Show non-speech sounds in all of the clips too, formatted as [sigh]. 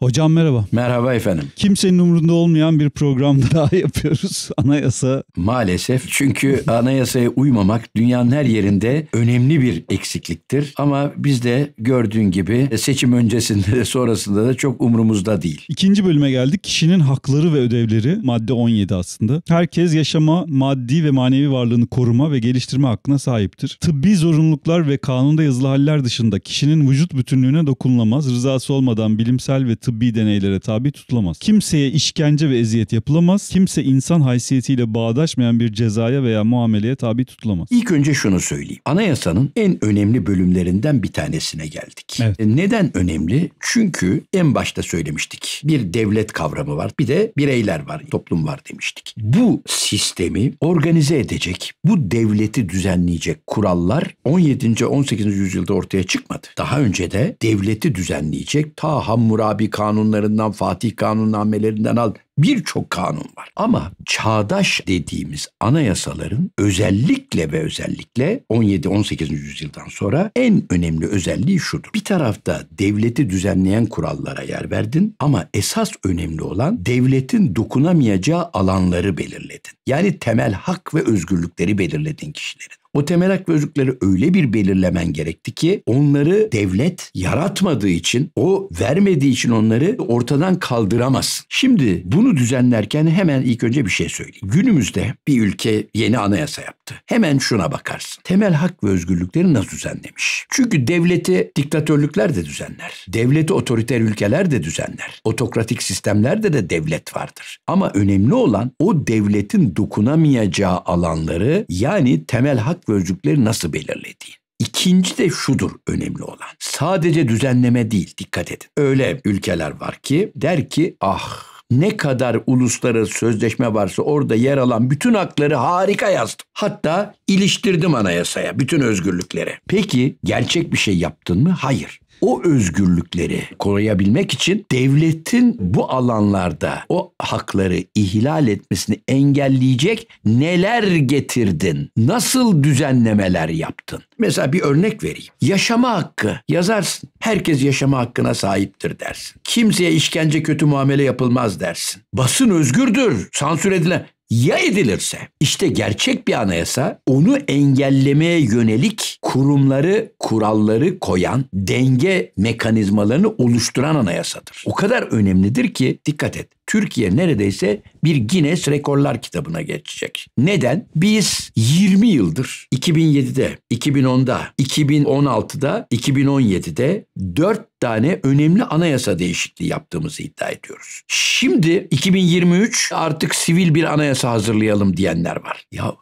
Hocam merhaba. Merhaba efendim. Kimsenin umurunda olmayan bir program [laughs] daha yapıyoruz. Anayasa. Maalesef çünkü anayasaya uymamak dünyanın her yerinde önemli bir eksikliktir. Ama biz de gördüğün gibi seçim öncesinde de sonrasında da çok umurumuzda değil. İkinci bölüme geldik. Kişinin hakları ve ödevleri madde 17 aslında. Herkes yaşama, maddi ve manevi varlığını koruma ve geliştirme hakkına sahiptir. Tıbbi zorunluluklar ve kanunda yazılı haller dışında kişinin vücut bütünlüğüne dokunulamaz. Rızası olmadan bilimsel ve tıbbi deneylere tabi tutulamaz. Kimseye işkence ve eziyet yapılamaz. Kimse insan haysiyetiyle bağdaşmayan bir cezaya veya muameleye tabi tutulamaz. İlk önce şunu söyleyeyim. Anayasanın en önemli bölümlerinden bir tanesine geldik. Evet. E, neden önemli? Çünkü en başta söylemiştik. Bir devlet kavramı var. Bir de bireyler var, toplum var demiştik. Bu sistemi organize edecek, bu devleti düzenleyecek kurallar 17. 18. yüzyılda ortaya çıkmadı. Daha önce de devleti düzenleyecek ta Hammurabi kanunlarından, Fatih kanunnamelerinden al birçok kanun var. Ama çağdaş dediğimiz anayasaların özellikle ve özellikle 17-18. yüzyıldan sonra en önemli özelliği şudur. Bir tarafta devleti düzenleyen kurallara yer verdin ama esas önemli olan devletin dokunamayacağı alanları belirledin. Yani temel hak ve özgürlükleri belirledin kişilerin. O temel hak ve özlükleri öyle bir belirlemen gerekti ki onları devlet yaratmadığı için, o vermediği için onları ortadan kaldıramazsın. Şimdi bunu düzenlerken hemen ilk önce bir şey söyleyeyim. Günümüzde bir ülke yeni anayasa yaptı. Hemen şuna bakarsın. Temel hak ve özgürlükleri nasıl düzenlemiş? Çünkü devleti diktatörlükler de düzenler. Devleti otoriter ülkeler de düzenler. Otokratik sistemlerde de devlet vardır. Ama önemli olan o devletin dokunamayacağı alanları yani temel hak fiyat gözlükleri nasıl belirlediği. İkinci de şudur önemli olan. Sadece düzenleme değil dikkat edin. Öyle ülkeler var ki der ki ah ne kadar uluslararası sözleşme varsa orada yer alan bütün hakları harika yazdım. Hatta iliştirdim anayasaya bütün özgürlükleri. Peki gerçek bir şey yaptın mı? Hayır o özgürlükleri koruyabilmek için devletin bu alanlarda o hakları ihlal etmesini engelleyecek neler getirdin? Nasıl düzenlemeler yaptın? Mesela bir örnek vereyim. Yaşama hakkı yazarsın. Herkes yaşama hakkına sahiptir dersin. Kimseye işkence kötü muamele yapılmaz dersin. Basın özgürdür. Sansür edilen ya edilirse işte gerçek bir anayasa onu engellemeye yönelik kurumları, kuralları koyan denge mekanizmalarını oluşturan anayasadır. O kadar önemlidir ki dikkat et. Türkiye neredeyse bir Guinness Rekorlar kitabına geçecek. Neden? Biz 20 yıldır 2007'de, 2010'da, 2016'da, 2017'de 4 tane önemli anayasa değişikliği yaptığımızı iddia ediyoruz. Şimdi 2023 artık sivil bir anayasa hazırlayalım diyenler var. Ya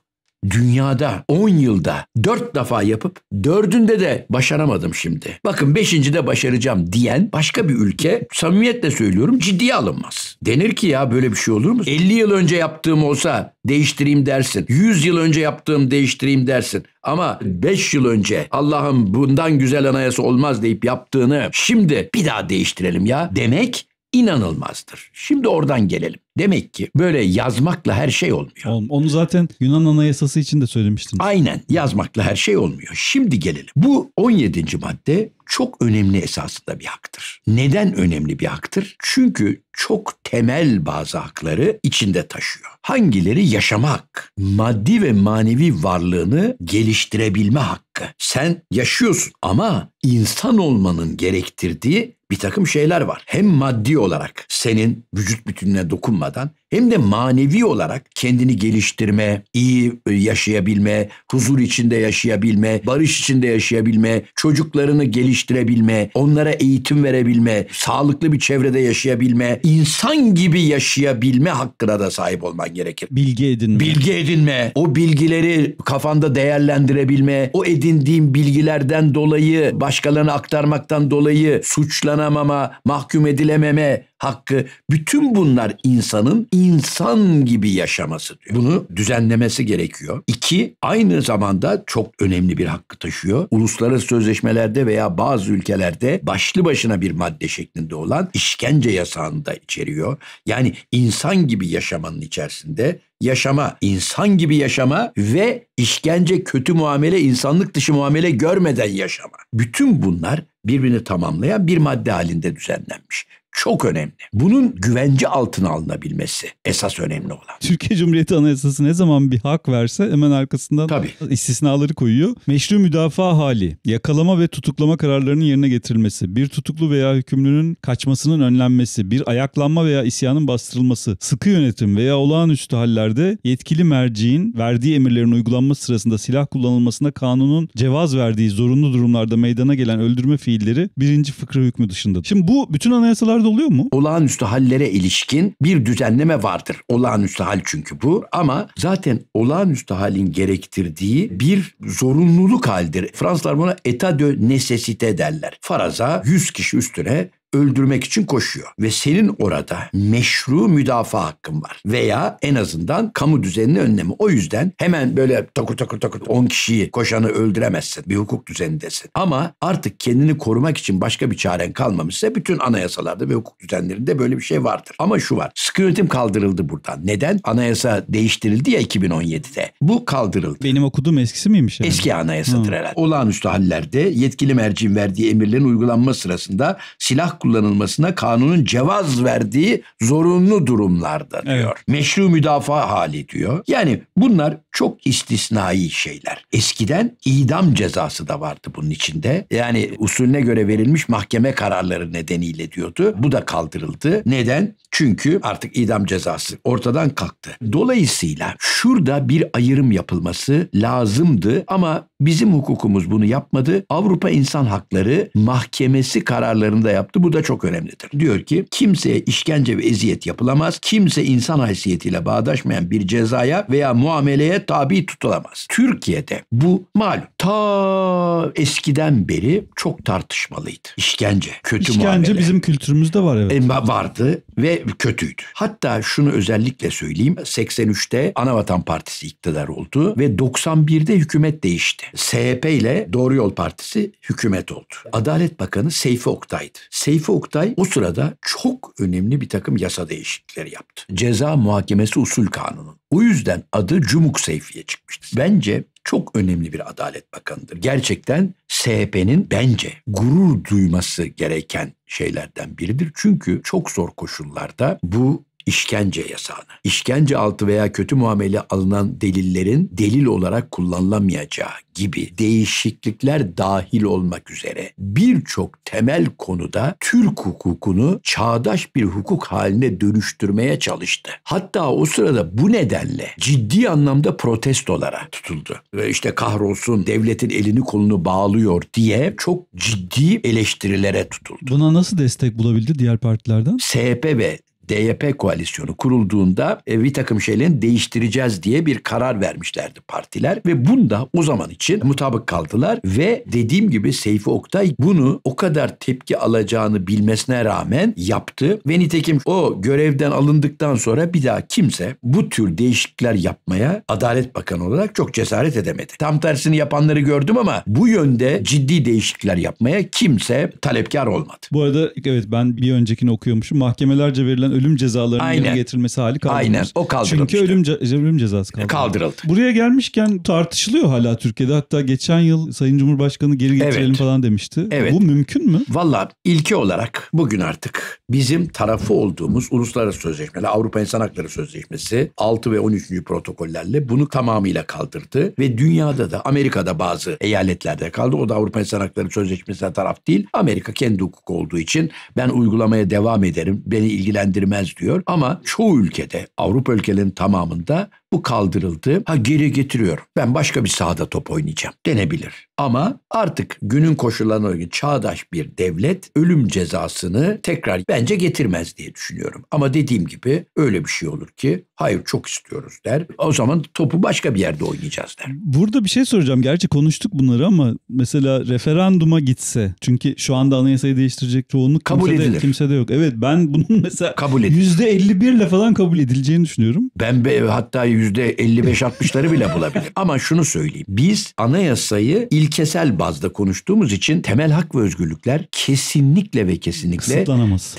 dünyada 10 yılda 4 defa yapıp 4'ünde de başaramadım şimdi. Bakın 5. de başaracağım diyen başka bir ülke samimiyetle söylüyorum ciddiye alınmaz. Denir ki ya böyle bir şey olur mu? 50 yıl önce yaptığım olsa değiştireyim dersin. 100 yıl önce yaptığım değiştireyim dersin. Ama 5 yıl önce Allah'ım bundan güzel anayasa olmaz deyip yaptığını şimdi bir daha değiştirelim ya demek inanılmazdır. Şimdi oradan gelelim. Demek ki böyle yazmakla her şey olmuyor. Oğlum, onu zaten Yunan Anayasası için de söylemiştiniz. Aynen yazmakla her şey olmuyor. Şimdi gelelim. Bu 17. madde çok önemli esasında bir haktır. Neden önemli bir haktır? Çünkü çok temel bazı hakları içinde taşıyor. Hangileri yaşamak, maddi ve manevi varlığını geliştirebilme hakkı. Sen yaşıyorsun ama insan olmanın gerektirdiği bir takım şeyler var. Hem maddi olarak senin vücut bütününe dokunmadan hem de manevi olarak kendini geliştirme, iyi e, yaşayabilme, huzur içinde yaşayabilme, barış içinde yaşayabilme, çocuklarını geliştirebilme, onlara eğitim verebilme, sağlıklı bir çevrede yaşayabilme, insan gibi yaşayabilme hakkına da sahip olman gerekir. Bilgi edinme. Bilgi edinme. O bilgileri kafanda değerlendirebilme, o edindiğin bilgilerden dolayı başkalarına aktarmaktan dolayı suçlanamama, mahkum edilememe, hakkı bütün bunlar insanın insan gibi yaşaması diyor. Bunu düzenlemesi gerekiyor. İki, aynı zamanda çok önemli bir hakkı taşıyor. Uluslararası sözleşmelerde veya bazı ülkelerde başlı başına bir madde şeklinde olan işkence yasağını da içeriyor. Yani insan gibi yaşamanın içerisinde yaşama, insan gibi yaşama ve işkence, kötü muamele, insanlık dışı muamele görmeden yaşama. Bütün bunlar birbirini tamamlayan bir madde halinde düzenlenmiş çok önemli. Bunun güvence altına alınabilmesi esas önemli olan. Türkiye Cumhuriyeti Anayasası ne zaman bir hak verse hemen arkasından Tabii. istisnaları koyuyor. Meşru müdafaa hali, yakalama ve tutuklama kararlarının yerine getirilmesi, bir tutuklu veya hükümlünün kaçmasının önlenmesi, bir ayaklanma veya isyanın bastırılması, sıkı yönetim veya olağanüstü hallerde yetkili merciğin verdiği emirlerin uygulanması sırasında silah kullanılmasına kanunun cevaz verdiği zorunlu durumlarda meydana gelen öldürme fiilleri birinci fıkra hükmü dışında. Şimdi bu bütün anayasalarda de oluyor mu? Olağanüstü hallere ilişkin bir düzenleme vardır. Olağanüstü hal çünkü bu ama zaten olağanüstü halin gerektirdiği bir zorunluluk haldir. Fransızlar buna eta de necessite derler. Faraza 100 kişi üstüne öldürmek için koşuyor. Ve senin orada meşru müdafaa hakkın var. Veya en azından kamu düzenini önlemi. O yüzden hemen böyle takır takır takır 10 kişiyi koşanı öldüremezsin. Bir hukuk düzenindesin. Ama artık kendini korumak için başka bir çaren kalmamışsa bütün anayasalarda ve hukuk düzenlerinde böyle bir şey vardır. Ama şu var. Sıkı yönetim kaldırıldı buradan. Neden? Anayasa değiştirildi ya 2017'de. Bu kaldırıldı. Benim okuduğum eskisi miymiş? Yani? Eski anayasadır ha. herhalde. Olağanüstü hallerde yetkili mercin verdiği emirlerin uygulanma sırasında silah kullanılmasına kanunun cevaz verdiği zorunlu durumlarda diyor. Evet. Meşru müdafaa hali diyor. Yani bunlar çok istisnai şeyler. Eskiden idam cezası da vardı bunun içinde. Yani usulüne göre verilmiş mahkeme kararları nedeniyle diyordu. Bu da kaldırıldı. Neden? Çünkü artık idam cezası ortadan kalktı. Dolayısıyla şurada bir ayrım yapılması lazımdı ama Bizim hukukumuz bunu yapmadı. Avrupa İnsan Hakları Mahkemesi kararlarında yaptı. Bu da çok önemlidir. Diyor ki kimseye işkence ve eziyet yapılamaz. Kimse insan haysiyetiyle bağdaşmayan bir cezaya veya muameleye tabi tutulamaz. Türkiye'de bu malum ta eskiden beri çok tartışmalıydı. İşkence, kötü işkence muamele. İşkence bizim kültürümüzde var evet. E, vardı ve kötüydü. Hatta şunu özellikle söyleyeyim. 83'te Anavatan Partisi iktidar oldu ve 91'de hükümet değişti. SHP ile Doğru Yol Partisi hükümet oldu. Adalet Bakanı Seyfi Oktay'dı. Seyfi Oktay o sırada çok önemli bir takım yasa değişiklikleri yaptı. Ceza Muhakemesi Usul Kanunu. O yüzden adı Cumuk Seyfi'ye çıkmıştı. Bence çok önemli bir Adalet Bakanı'dır. Gerçekten CHP'nin bence gurur duyması gereken şeylerden biridir. Çünkü çok zor koşullarda bu işkence yasağına. İşkence altı veya kötü muamele alınan delillerin delil olarak kullanılamayacağı gibi değişiklikler dahil olmak üzere birçok temel konuda Türk hukukunu çağdaş bir hukuk haline dönüştürmeye çalıştı. Hatta o sırada bu nedenle ciddi anlamda protestolara tutuldu. Ve işte kahrolsun devletin elini kolunu bağlıyor diye çok ciddi eleştirilere tutuldu. Buna nasıl destek bulabildi diğer partilerden? CHP ve DYP koalisyonu kurulduğunda e, bir takım şeylerin değiştireceğiz diye bir karar vermişlerdi partiler ve bunda o zaman için mutabık kaldılar ve dediğim gibi Seyfi Oktay bunu o kadar tepki alacağını bilmesine rağmen yaptı ve nitekim o görevden alındıktan sonra bir daha kimse bu tür değişiklikler yapmaya Adalet Bakanı olarak çok cesaret edemedi. Tam tersini yapanları gördüm ama bu yönde ciddi değişiklikler yapmaya kimse talepkar olmadı. Bu arada evet ben bir öncekini okuyormuşum. Mahkemelerce verilen ölüm cezalarının Aynen. yerine getirilmesi hali kaldırılmış. Aynen o kaldırılmış. Çünkü ölüm, ce ölüm cezası kaldırılmış. Kaldırıldı. Buraya gelmişken tartışılıyor hala Türkiye'de. Hatta geçen yıl Sayın Cumhurbaşkanı geri getirelim evet. falan demişti. Evet. Bu mümkün mü? Valla ilki olarak bugün artık bizim tarafı olduğumuz uluslararası sözleşmeler, Avrupa İnsan Hakları Sözleşmesi 6 ve 13. protokollerle bunu tamamıyla kaldırdı. Ve dünyada da Amerika'da bazı eyaletlerde kaldı. O da Avrupa İnsan Hakları Sözleşmesi'ne taraf değil. Amerika kendi hukuku olduğu için ben uygulamaya devam ederim. Beni ilgilendirmez girmez diyor. Ama çoğu ülkede Avrupa ülkelerin tamamında bu kaldırıldı. Ha geri getiriyorum. Ben başka bir sahada top oynayacağım denebilir. Ama artık günün koşullarına göre çağdaş bir devlet ölüm cezasını tekrar bence getirmez diye düşünüyorum. Ama dediğim gibi öyle bir şey olur ki hayır çok istiyoruz der. O zaman topu başka bir yerde oynayacağız der. Burada bir şey soracağım. Gerçi konuştuk bunları ama mesela referanduma gitse çünkü şu anda anayasayı değiştirecek çoğunluk kabul kimse edilir. De, kimse de yok. Evet ben bunun mesela kabul edilir. %51 ile falan kabul edileceğini düşünüyorum. Ben be, hatta yüzde 55-60'ları bile bulabilir. Ama şunu söyleyeyim. Biz anayasayı ilkesel bazda konuştuğumuz için temel hak ve özgürlükler kesinlikle ve kesinlikle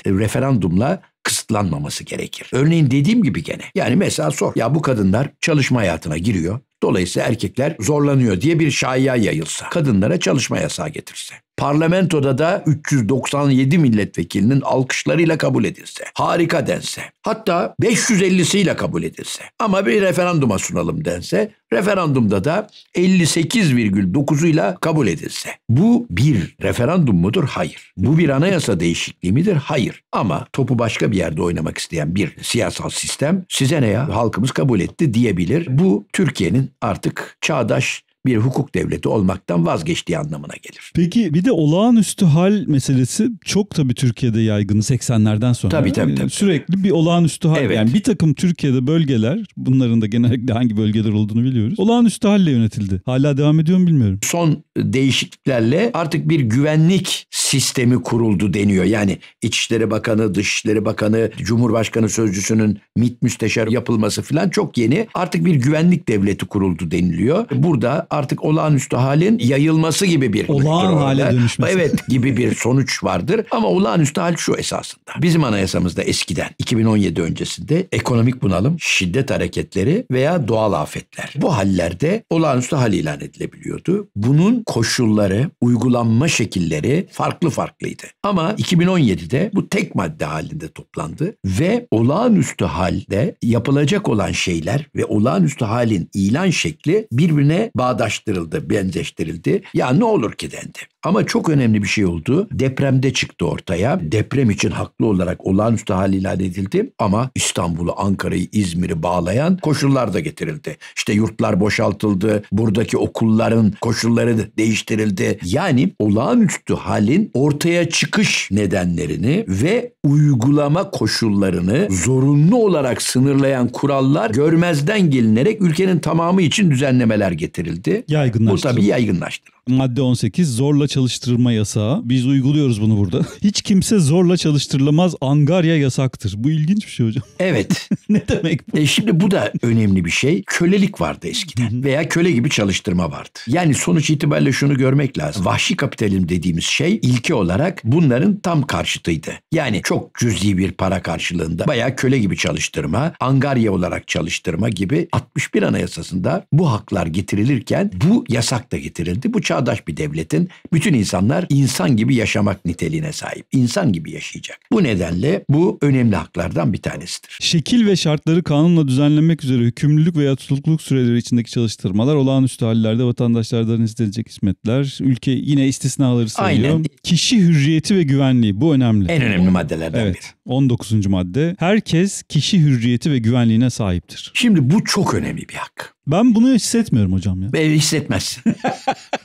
referandumla kısıtlanmaması gerekir. Örneğin dediğim gibi gene. Yani mesela sor. Ya bu kadınlar çalışma hayatına giriyor. Dolayısıyla erkekler zorlanıyor diye bir şaya yayılsa, kadınlara çalışma yasağı getirse, parlamentoda da 397 milletvekilinin alkışlarıyla kabul edilse, harika dense, hatta 550'siyle kabul edilse ama bir referanduma sunalım dense referandumda da 58,9'uyla kabul edilse. Bu bir referandum mudur? Hayır. Bu bir anayasa değişikliği midir? Hayır. Ama topu başka bir yerde oynamak isteyen bir siyasal sistem size ne ya halkımız kabul etti diyebilir. Bu Türkiye'nin artık çağdaş bir hukuk devleti olmaktan vazgeçtiği anlamına gelir. Peki bir de olağanüstü hal meselesi çok tabii Türkiye'de yaygın 80'lerden sonra. Tabii tabii. Ee, tabii. Sürekli bir olağanüstü hal. Evet. Yani bir takım Türkiye'de bölgeler bunların da genellikle hangi bölgeler olduğunu biliyoruz. Olağanüstü halle yönetildi. Hala devam ediyor mu bilmiyorum. Son değişikliklerle artık bir güvenlik sistemi kuruldu deniyor. Yani İçişleri Bakanı, Dışişleri Bakanı, Cumhurbaşkanı Sözcüsü'nün MİT müsteşar yapılması falan çok yeni. Artık bir güvenlik devleti kuruldu deniliyor. Burada artık olağanüstü halin yayılması gibi bir olağan hale dönüşmesi. Evet gibi bir sonuç vardır ama olağanüstü hal şu esasında. Bizim anayasamızda eskiden 2017 öncesinde ekonomik bunalım, şiddet hareketleri veya doğal afetler. Bu hallerde olağanüstü hal ilan edilebiliyordu. Bunun koşulları, uygulanma şekilleri farklı farklıydı. Ama 2017'de bu tek madde halinde toplandı ve olağanüstü halde yapılacak olan şeyler ve olağanüstü halin ilan şekli birbirine bağdaştırıldı bağdaştırıldı, benzeştirildi. Ya ne olur ki dendi. Ama çok önemli bir şey oldu. Depremde çıktı ortaya. Deprem için haklı olarak olağanüstü hal ilan edildi. Ama İstanbul'u, Ankara'yı, İzmir'i bağlayan koşullar da getirildi. İşte yurtlar boşaltıldı. Buradaki okulların koşulları değiştirildi. Yani olağanüstü halin ortaya çıkış nedenlerini ve uygulama koşullarını zorunlu olarak sınırlayan kurallar görmezden gelinerek ülkenin tamamı için düzenlemeler getirildi etti. Yaygınlaştı. Bu tabii yaygınlaştı. Madde 18 zorla çalıştırma yasağı. Biz uyguluyoruz bunu burada. [laughs] Hiç kimse zorla çalıştırılamaz. Angarya yasaktır. Bu ilginç bir şey hocam. [laughs] Evet. ne demek bu? E şimdi bu da önemli bir şey. Kölelik vardı eskiden veya köle gibi çalıştırma vardı. Yani sonuç itibariyle şunu görmek lazım. Vahşi kapitalizm dediğimiz şey ilke olarak bunların tam karşıtıydı. Yani çok cüzi bir para karşılığında baya köle gibi çalıştırma, angarya olarak çalıştırma gibi 61 Anayasası'nda bu haklar getirilirken bu yasak da getirildi. Bu çağ çağdaş bir devletin bütün insanlar insan gibi yaşamak niteliğine sahip. İnsan gibi yaşayacak. Bu nedenle bu önemli haklardan bir tanesidir. Şekil ve şartları kanunla düzenlemek üzere hükümlülük veya tutukluluk süreleri içindeki çalıştırmalar olağanüstü hallerde vatandaşlardan istenecek hizmetler. Ülke yine istisnaları sayıyor. Aynen. Kişi hürriyeti ve güvenliği bu önemli. En önemli maddelerden evet, biri. 19. madde. Herkes kişi hürriyeti ve güvenliğine sahiptir. Şimdi bu çok önemli bir hak. Ben bunu hissetmiyorum hocam ya. E, hissetmezsin. [laughs]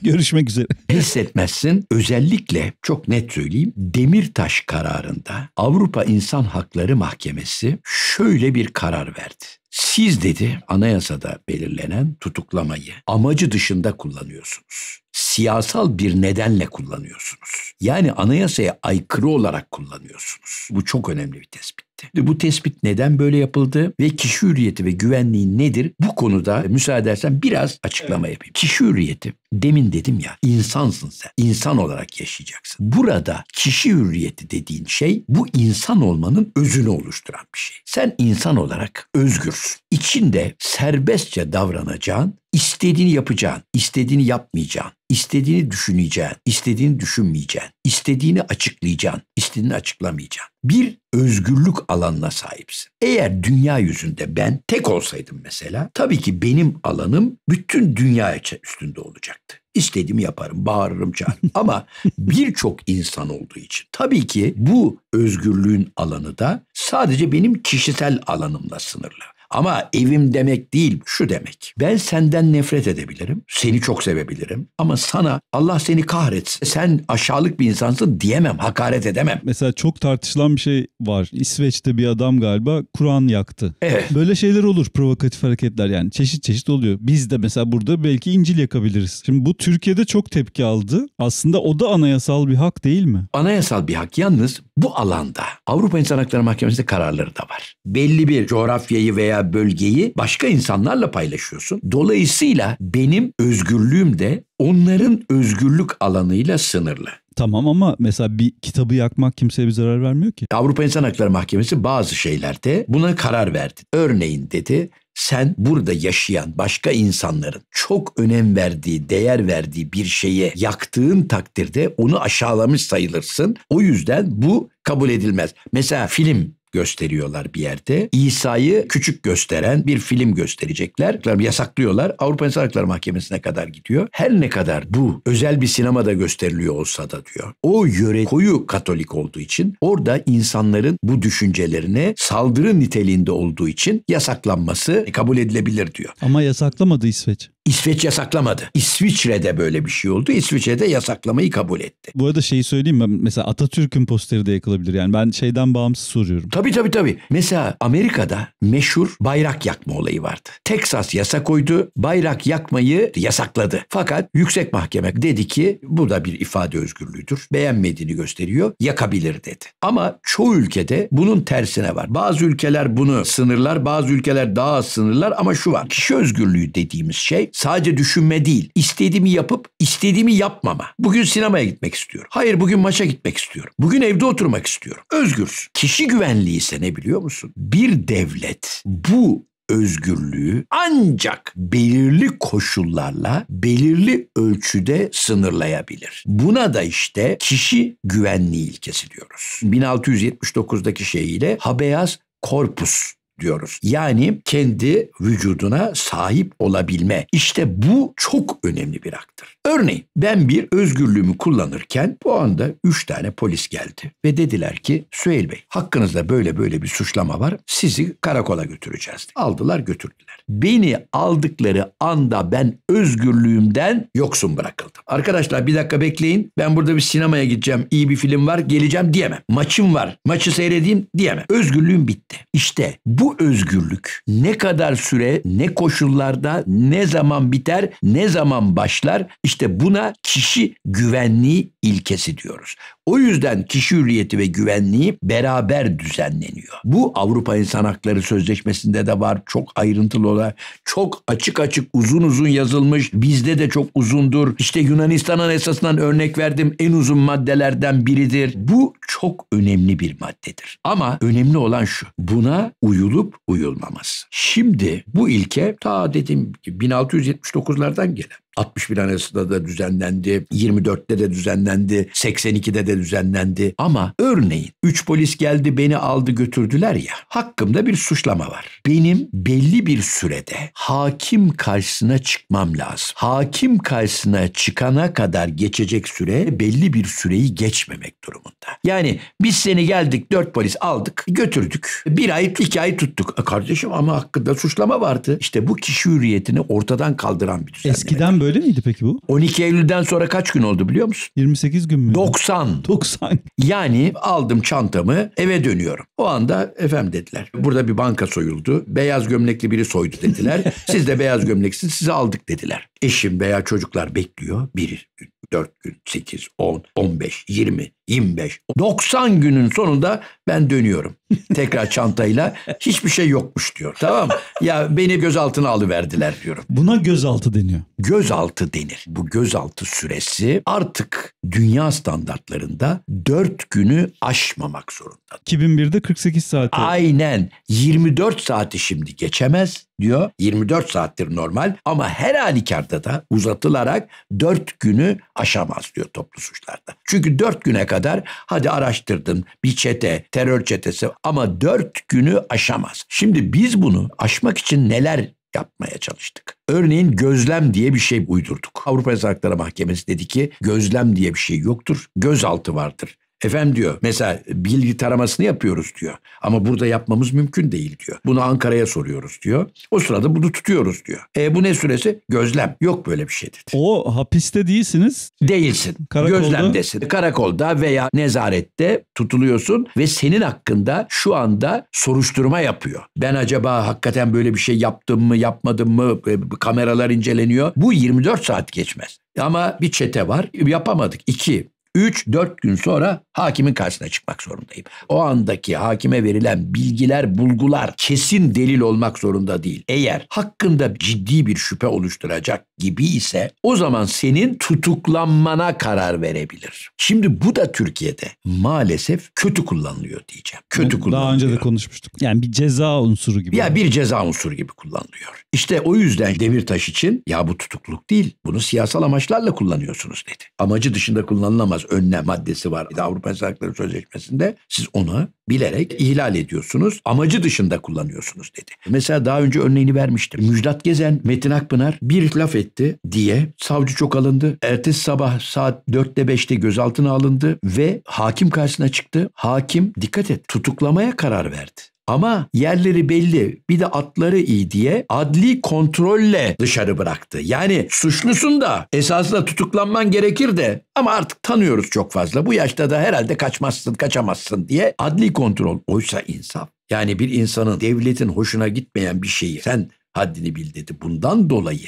Görüşmek üzere. Hissetmezsin. Özellikle çok net söyleyeyim. Demirtaş kararında Avrupa İnsan Hakları Mahkemesi şöyle bir karar verdi. Siz dedi anayasada belirlenen tutuklamayı amacı dışında kullanıyorsunuz siyasal bir nedenle kullanıyorsunuz. Yani anayasaya aykırı olarak kullanıyorsunuz. Bu çok önemli bir tespitti. Bu tespit neden böyle yapıldı ve kişi hürriyeti ve güvenliği nedir? Bu konuda müsaade edersen biraz açıklama evet. yapayım. Kişi hürriyeti demin dedim ya insansın sen. İnsan olarak yaşayacaksın. Burada kişi hürriyeti dediğin şey bu insan olmanın özünü oluşturan bir şey. Sen insan olarak özgürsün. İçinde serbestçe davranacağın, istediğini yapacağın, istediğini yapmayacağın, İstediğini düşüneceğin, istediğini düşünmeyeceğin, istediğini açıklayacaksın, istediğini açıklamayacaksın. Bir özgürlük alanına sahipsin. Eğer dünya yüzünde ben tek olsaydım mesela, tabii ki benim alanım bütün dünya üstünde olacaktı. İstediğimi yaparım, bağırırım, çağırırım. [laughs] Ama birçok insan olduğu için tabii ki bu özgürlüğün alanı da sadece benim kişisel alanımla sınırlı. Ama evim demek değil şu demek. Ben senden nefret edebilirim. Seni çok sevebilirim. Ama sana Allah seni kahretsin. Sen aşağılık bir insansın diyemem. Hakaret edemem. Mesela çok tartışılan bir şey var. İsveç'te bir adam galiba Kur'an yaktı. Evet. Böyle şeyler olur provokatif hareketler yani. Çeşit çeşit oluyor. Biz de mesela burada belki İncil yakabiliriz. Şimdi bu Türkiye'de çok tepki aldı. Aslında o da anayasal bir hak değil mi? Anayasal bir hak. Yalnız bu alanda Avrupa İnsan Hakları Mahkemesi'nde kararları da var. Belli bir coğrafyayı veya bölgeyi başka insanlarla paylaşıyorsun. Dolayısıyla benim özgürlüğüm de onların özgürlük alanıyla sınırlı. Tamam ama mesela bir kitabı yakmak kimseye bir zarar vermiyor ki. Avrupa İnsan Hakları Mahkemesi bazı şeylerde buna karar verdi. Örneğin dedi sen burada yaşayan başka insanların çok önem verdiği, değer verdiği bir şeye yaktığın takdirde onu aşağılamış sayılırsın. O yüzden bu kabul edilmez. Mesela film gösteriyorlar bir yerde. İsa'yı küçük gösteren bir film gösterecekler. Yasaklıyorlar. Avrupa İnsan Hakları Mahkemesi'ne kadar gidiyor. Her ne kadar bu özel bir sinemada gösteriliyor olsa da diyor. O yöre koyu Katolik olduğu için orada insanların bu düşüncelerine saldırı niteliğinde olduğu için yasaklanması kabul edilebilir diyor. Ama yasaklamadı İsveç. İsveç yasaklamadı. İsviçre'de böyle bir şey oldu. İsviçre'de yasaklamayı kabul etti. Bu arada şeyi söyleyeyim ben. Mesela Atatürk'ün posteri de yakılabilir. Yani ben şeyden bağımsız soruyorum. Tabii tabii tabii. Mesela Amerika'da meşhur bayrak yakma olayı vardı. Texas yasa koydu. Bayrak yakmayı yasakladı. Fakat yüksek mahkeme dedi ki bu da bir ifade özgürlüğüdür. Beğenmediğini gösteriyor. Yakabilir dedi. Ama çoğu ülkede bunun tersine var. Bazı ülkeler bunu sınırlar. Bazı ülkeler daha sınırlar. Ama şu var. Kişi özgürlüğü dediğimiz şey Sadece düşünme değil. İstediğimi yapıp istediğimi yapmama. Bugün sinemaya gitmek istiyorum. Hayır bugün maça gitmek istiyorum. Bugün evde oturmak istiyorum. Özgürsün. Kişi güvenliği ise ne biliyor musun? Bir devlet bu özgürlüğü ancak belirli koşullarla belirli ölçüde sınırlayabilir. Buna da işte kişi güvenliği ilkesi diyoruz. 1679'daki şey şeyiyle habeas corpus diyoruz. Yani kendi vücuduna sahip olabilme. İşte bu çok önemli bir aktır. Örneğin ben bir özgürlüğümü kullanırken bu anda 3 tane polis geldi ve dediler ki Süheyl Bey hakkınızda böyle böyle bir suçlama var sizi karakola götüreceğiz. Aldılar götürdüler. Beni aldıkları anda ben özgürlüğümden yoksun bırakıldım. Arkadaşlar bir dakika bekleyin ben burada bir sinemaya gideceğim iyi bir film var geleceğim diyemem. Maçım var maçı seyredeyim diyemem. Özgürlüğüm bitti. İşte bu özgürlük ne kadar süre ne koşullarda ne zaman biter ne zaman başlar işte işte buna kişi güvenliği ilkesi diyoruz. O yüzden kişi hürriyeti ve güvenliği beraber düzenleniyor. Bu Avrupa İnsan Hakları Sözleşmesi'nde de var. Çok ayrıntılı olarak çok açık açık uzun uzun yazılmış. Bizde de çok uzundur. İşte Yunanistan'ın esasından örnek verdim. En uzun maddelerden biridir. Bu çok önemli bir maddedir. Ama önemli olan şu. Buna uyulup uyulmaması. Şimdi bu ilke ta dediğim gibi 1679'lardan gelen. 61 Anayasa'da da düzenlendi, 24'te de düzenlendi, 82'de de şekilde düzenlendi ama örneğin 3 polis geldi beni aldı götürdüler ya hakkımda bir suçlama var. Benim belli bir sürede hakim karşısına çıkmam lazım. Hakim karşısına çıkana kadar geçecek süre belli bir süreyi geçmemek durumunda. Yani biz seni geldik 4 polis aldık götürdük. Bir ay iki ay tuttuk. E kardeşim ama hakkında suçlama vardı. İşte bu kişi hürriyetini ortadan kaldıran bir düzenleme. Eskiden böyle miydi peki bu? 12 Eylül'den sonra kaç gün oldu biliyor musun? 28 gün mü? 90. 90. Yani aldım çantamı eve dönüyorum. O anda efem dediler. Burada bir banka soyuldu. Beyaz gömlekli biri soydu dediler. [laughs] Siz de beyaz gömleksiniz sizi aldık dediler. Eşim veya çocuklar bekliyor. Bir gün, dört gün, sekiz, on, on beş, yirmi. 25. 90 günün sonunda ben dönüyorum. Tekrar çantayla hiçbir şey yokmuş diyor. Tamam Ya beni gözaltına alıverdiler diyorum. Buna gözaltı deniyor. Gözaltı denir. Bu gözaltı süresi artık dünya standartlarında 4 günü aşmamak zorunda. 2001'de 48 saat. Aynen. 24 saati şimdi geçemez diyor. 24 saattir normal ama her halükarda da uzatılarak 4 günü aşamaz diyor toplu suçlarda. Çünkü 4 güne kadar kadar hadi araştırdın bir çete, terör çetesi ama dört günü aşamaz. Şimdi biz bunu aşmak için neler yapmaya çalıştık. Örneğin gözlem diye bir şey uydurduk. Avrupa İnsan Mahkemesi dedi ki gözlem diye bir şey yoktur. Gözaltı vardır. Efendim diyor mesela bilgi taramasını yapıyoruz diyor. Ama burada yapmamız mümkün değil diyor. Bunu Ankara'ya soruyoruz diyor. O sırada bunu tutuyoruz diyor. E bu ne süresi? Gözlem. Yok böyle bir şey dedi. O hapiste değilsiniz. Değilsin. Karakolda. Gözlemdesin. Karakolda veya nezarette tutuluyorsun ve senin hakkında şu anda soruşturma yapıyor. Ben acaba hakikaten böyle bir şey yaptım mı yapmadım mı e, kameralar inceleniyor. Bu 24 saat geçmez. Ama bir çete var yapamadık. İki, 3, 4 gün sonra hakimin karşısına çıkmak zorundayım. O andaki hakime verilen bilgiler, bulgular kesin delil olmak zorunda değil. Eğer hakkında ciddi bir şüphe oluşturacak gibi ise o zaman senin tutuklanmana karar verebilir. Şimdi bu da Türkiye'de maalesef kötü kullanılıyor diyeceğim. Kötü kullanılıyor. Daha önce de konuşmuştuk. Yani bir ceza unsuru gibi. Ya bir ceza unsuru gibi kullanılıyor. İşte o yüzden Demirtaş için ya bu tutukluk değil. Bunu siyasal amaçlarla kullanıyorsunuz dedi. Amacı dışında kullanılamaz önlem maddesi var. Avrupa Avrupa Sözleşmesi'nde siz onu bilerek ihlal ediyorsunuz. Amacı dışında kullanıyorsunuz dedi. Mesela daha önce örneğini vermiştim. Müjdat Gezen, Metin Akpınar bir laf etti diye savcı çok alındı. Ertesi sabah saat 4'te 5'te gözaltına alındı ve hakim karşısına çıktı. Hakim dikkat et tutuklamaya karar verdi. Ama yerleri belli bir de atları iyi diye adli kontrolle dışarı bıraktı. Yani suçlusun da esasında tutuklanman gerekir de ama artık tanıyoruz çok fazla. Bu yaşta da herhalde kaçmazsın kaçamazsın diye adli kontrol. Oysa insaf. Yani bir insanın devletin hoşuna gitmeyen bir şeyi sen haddini bil dedi. Bundan dolayı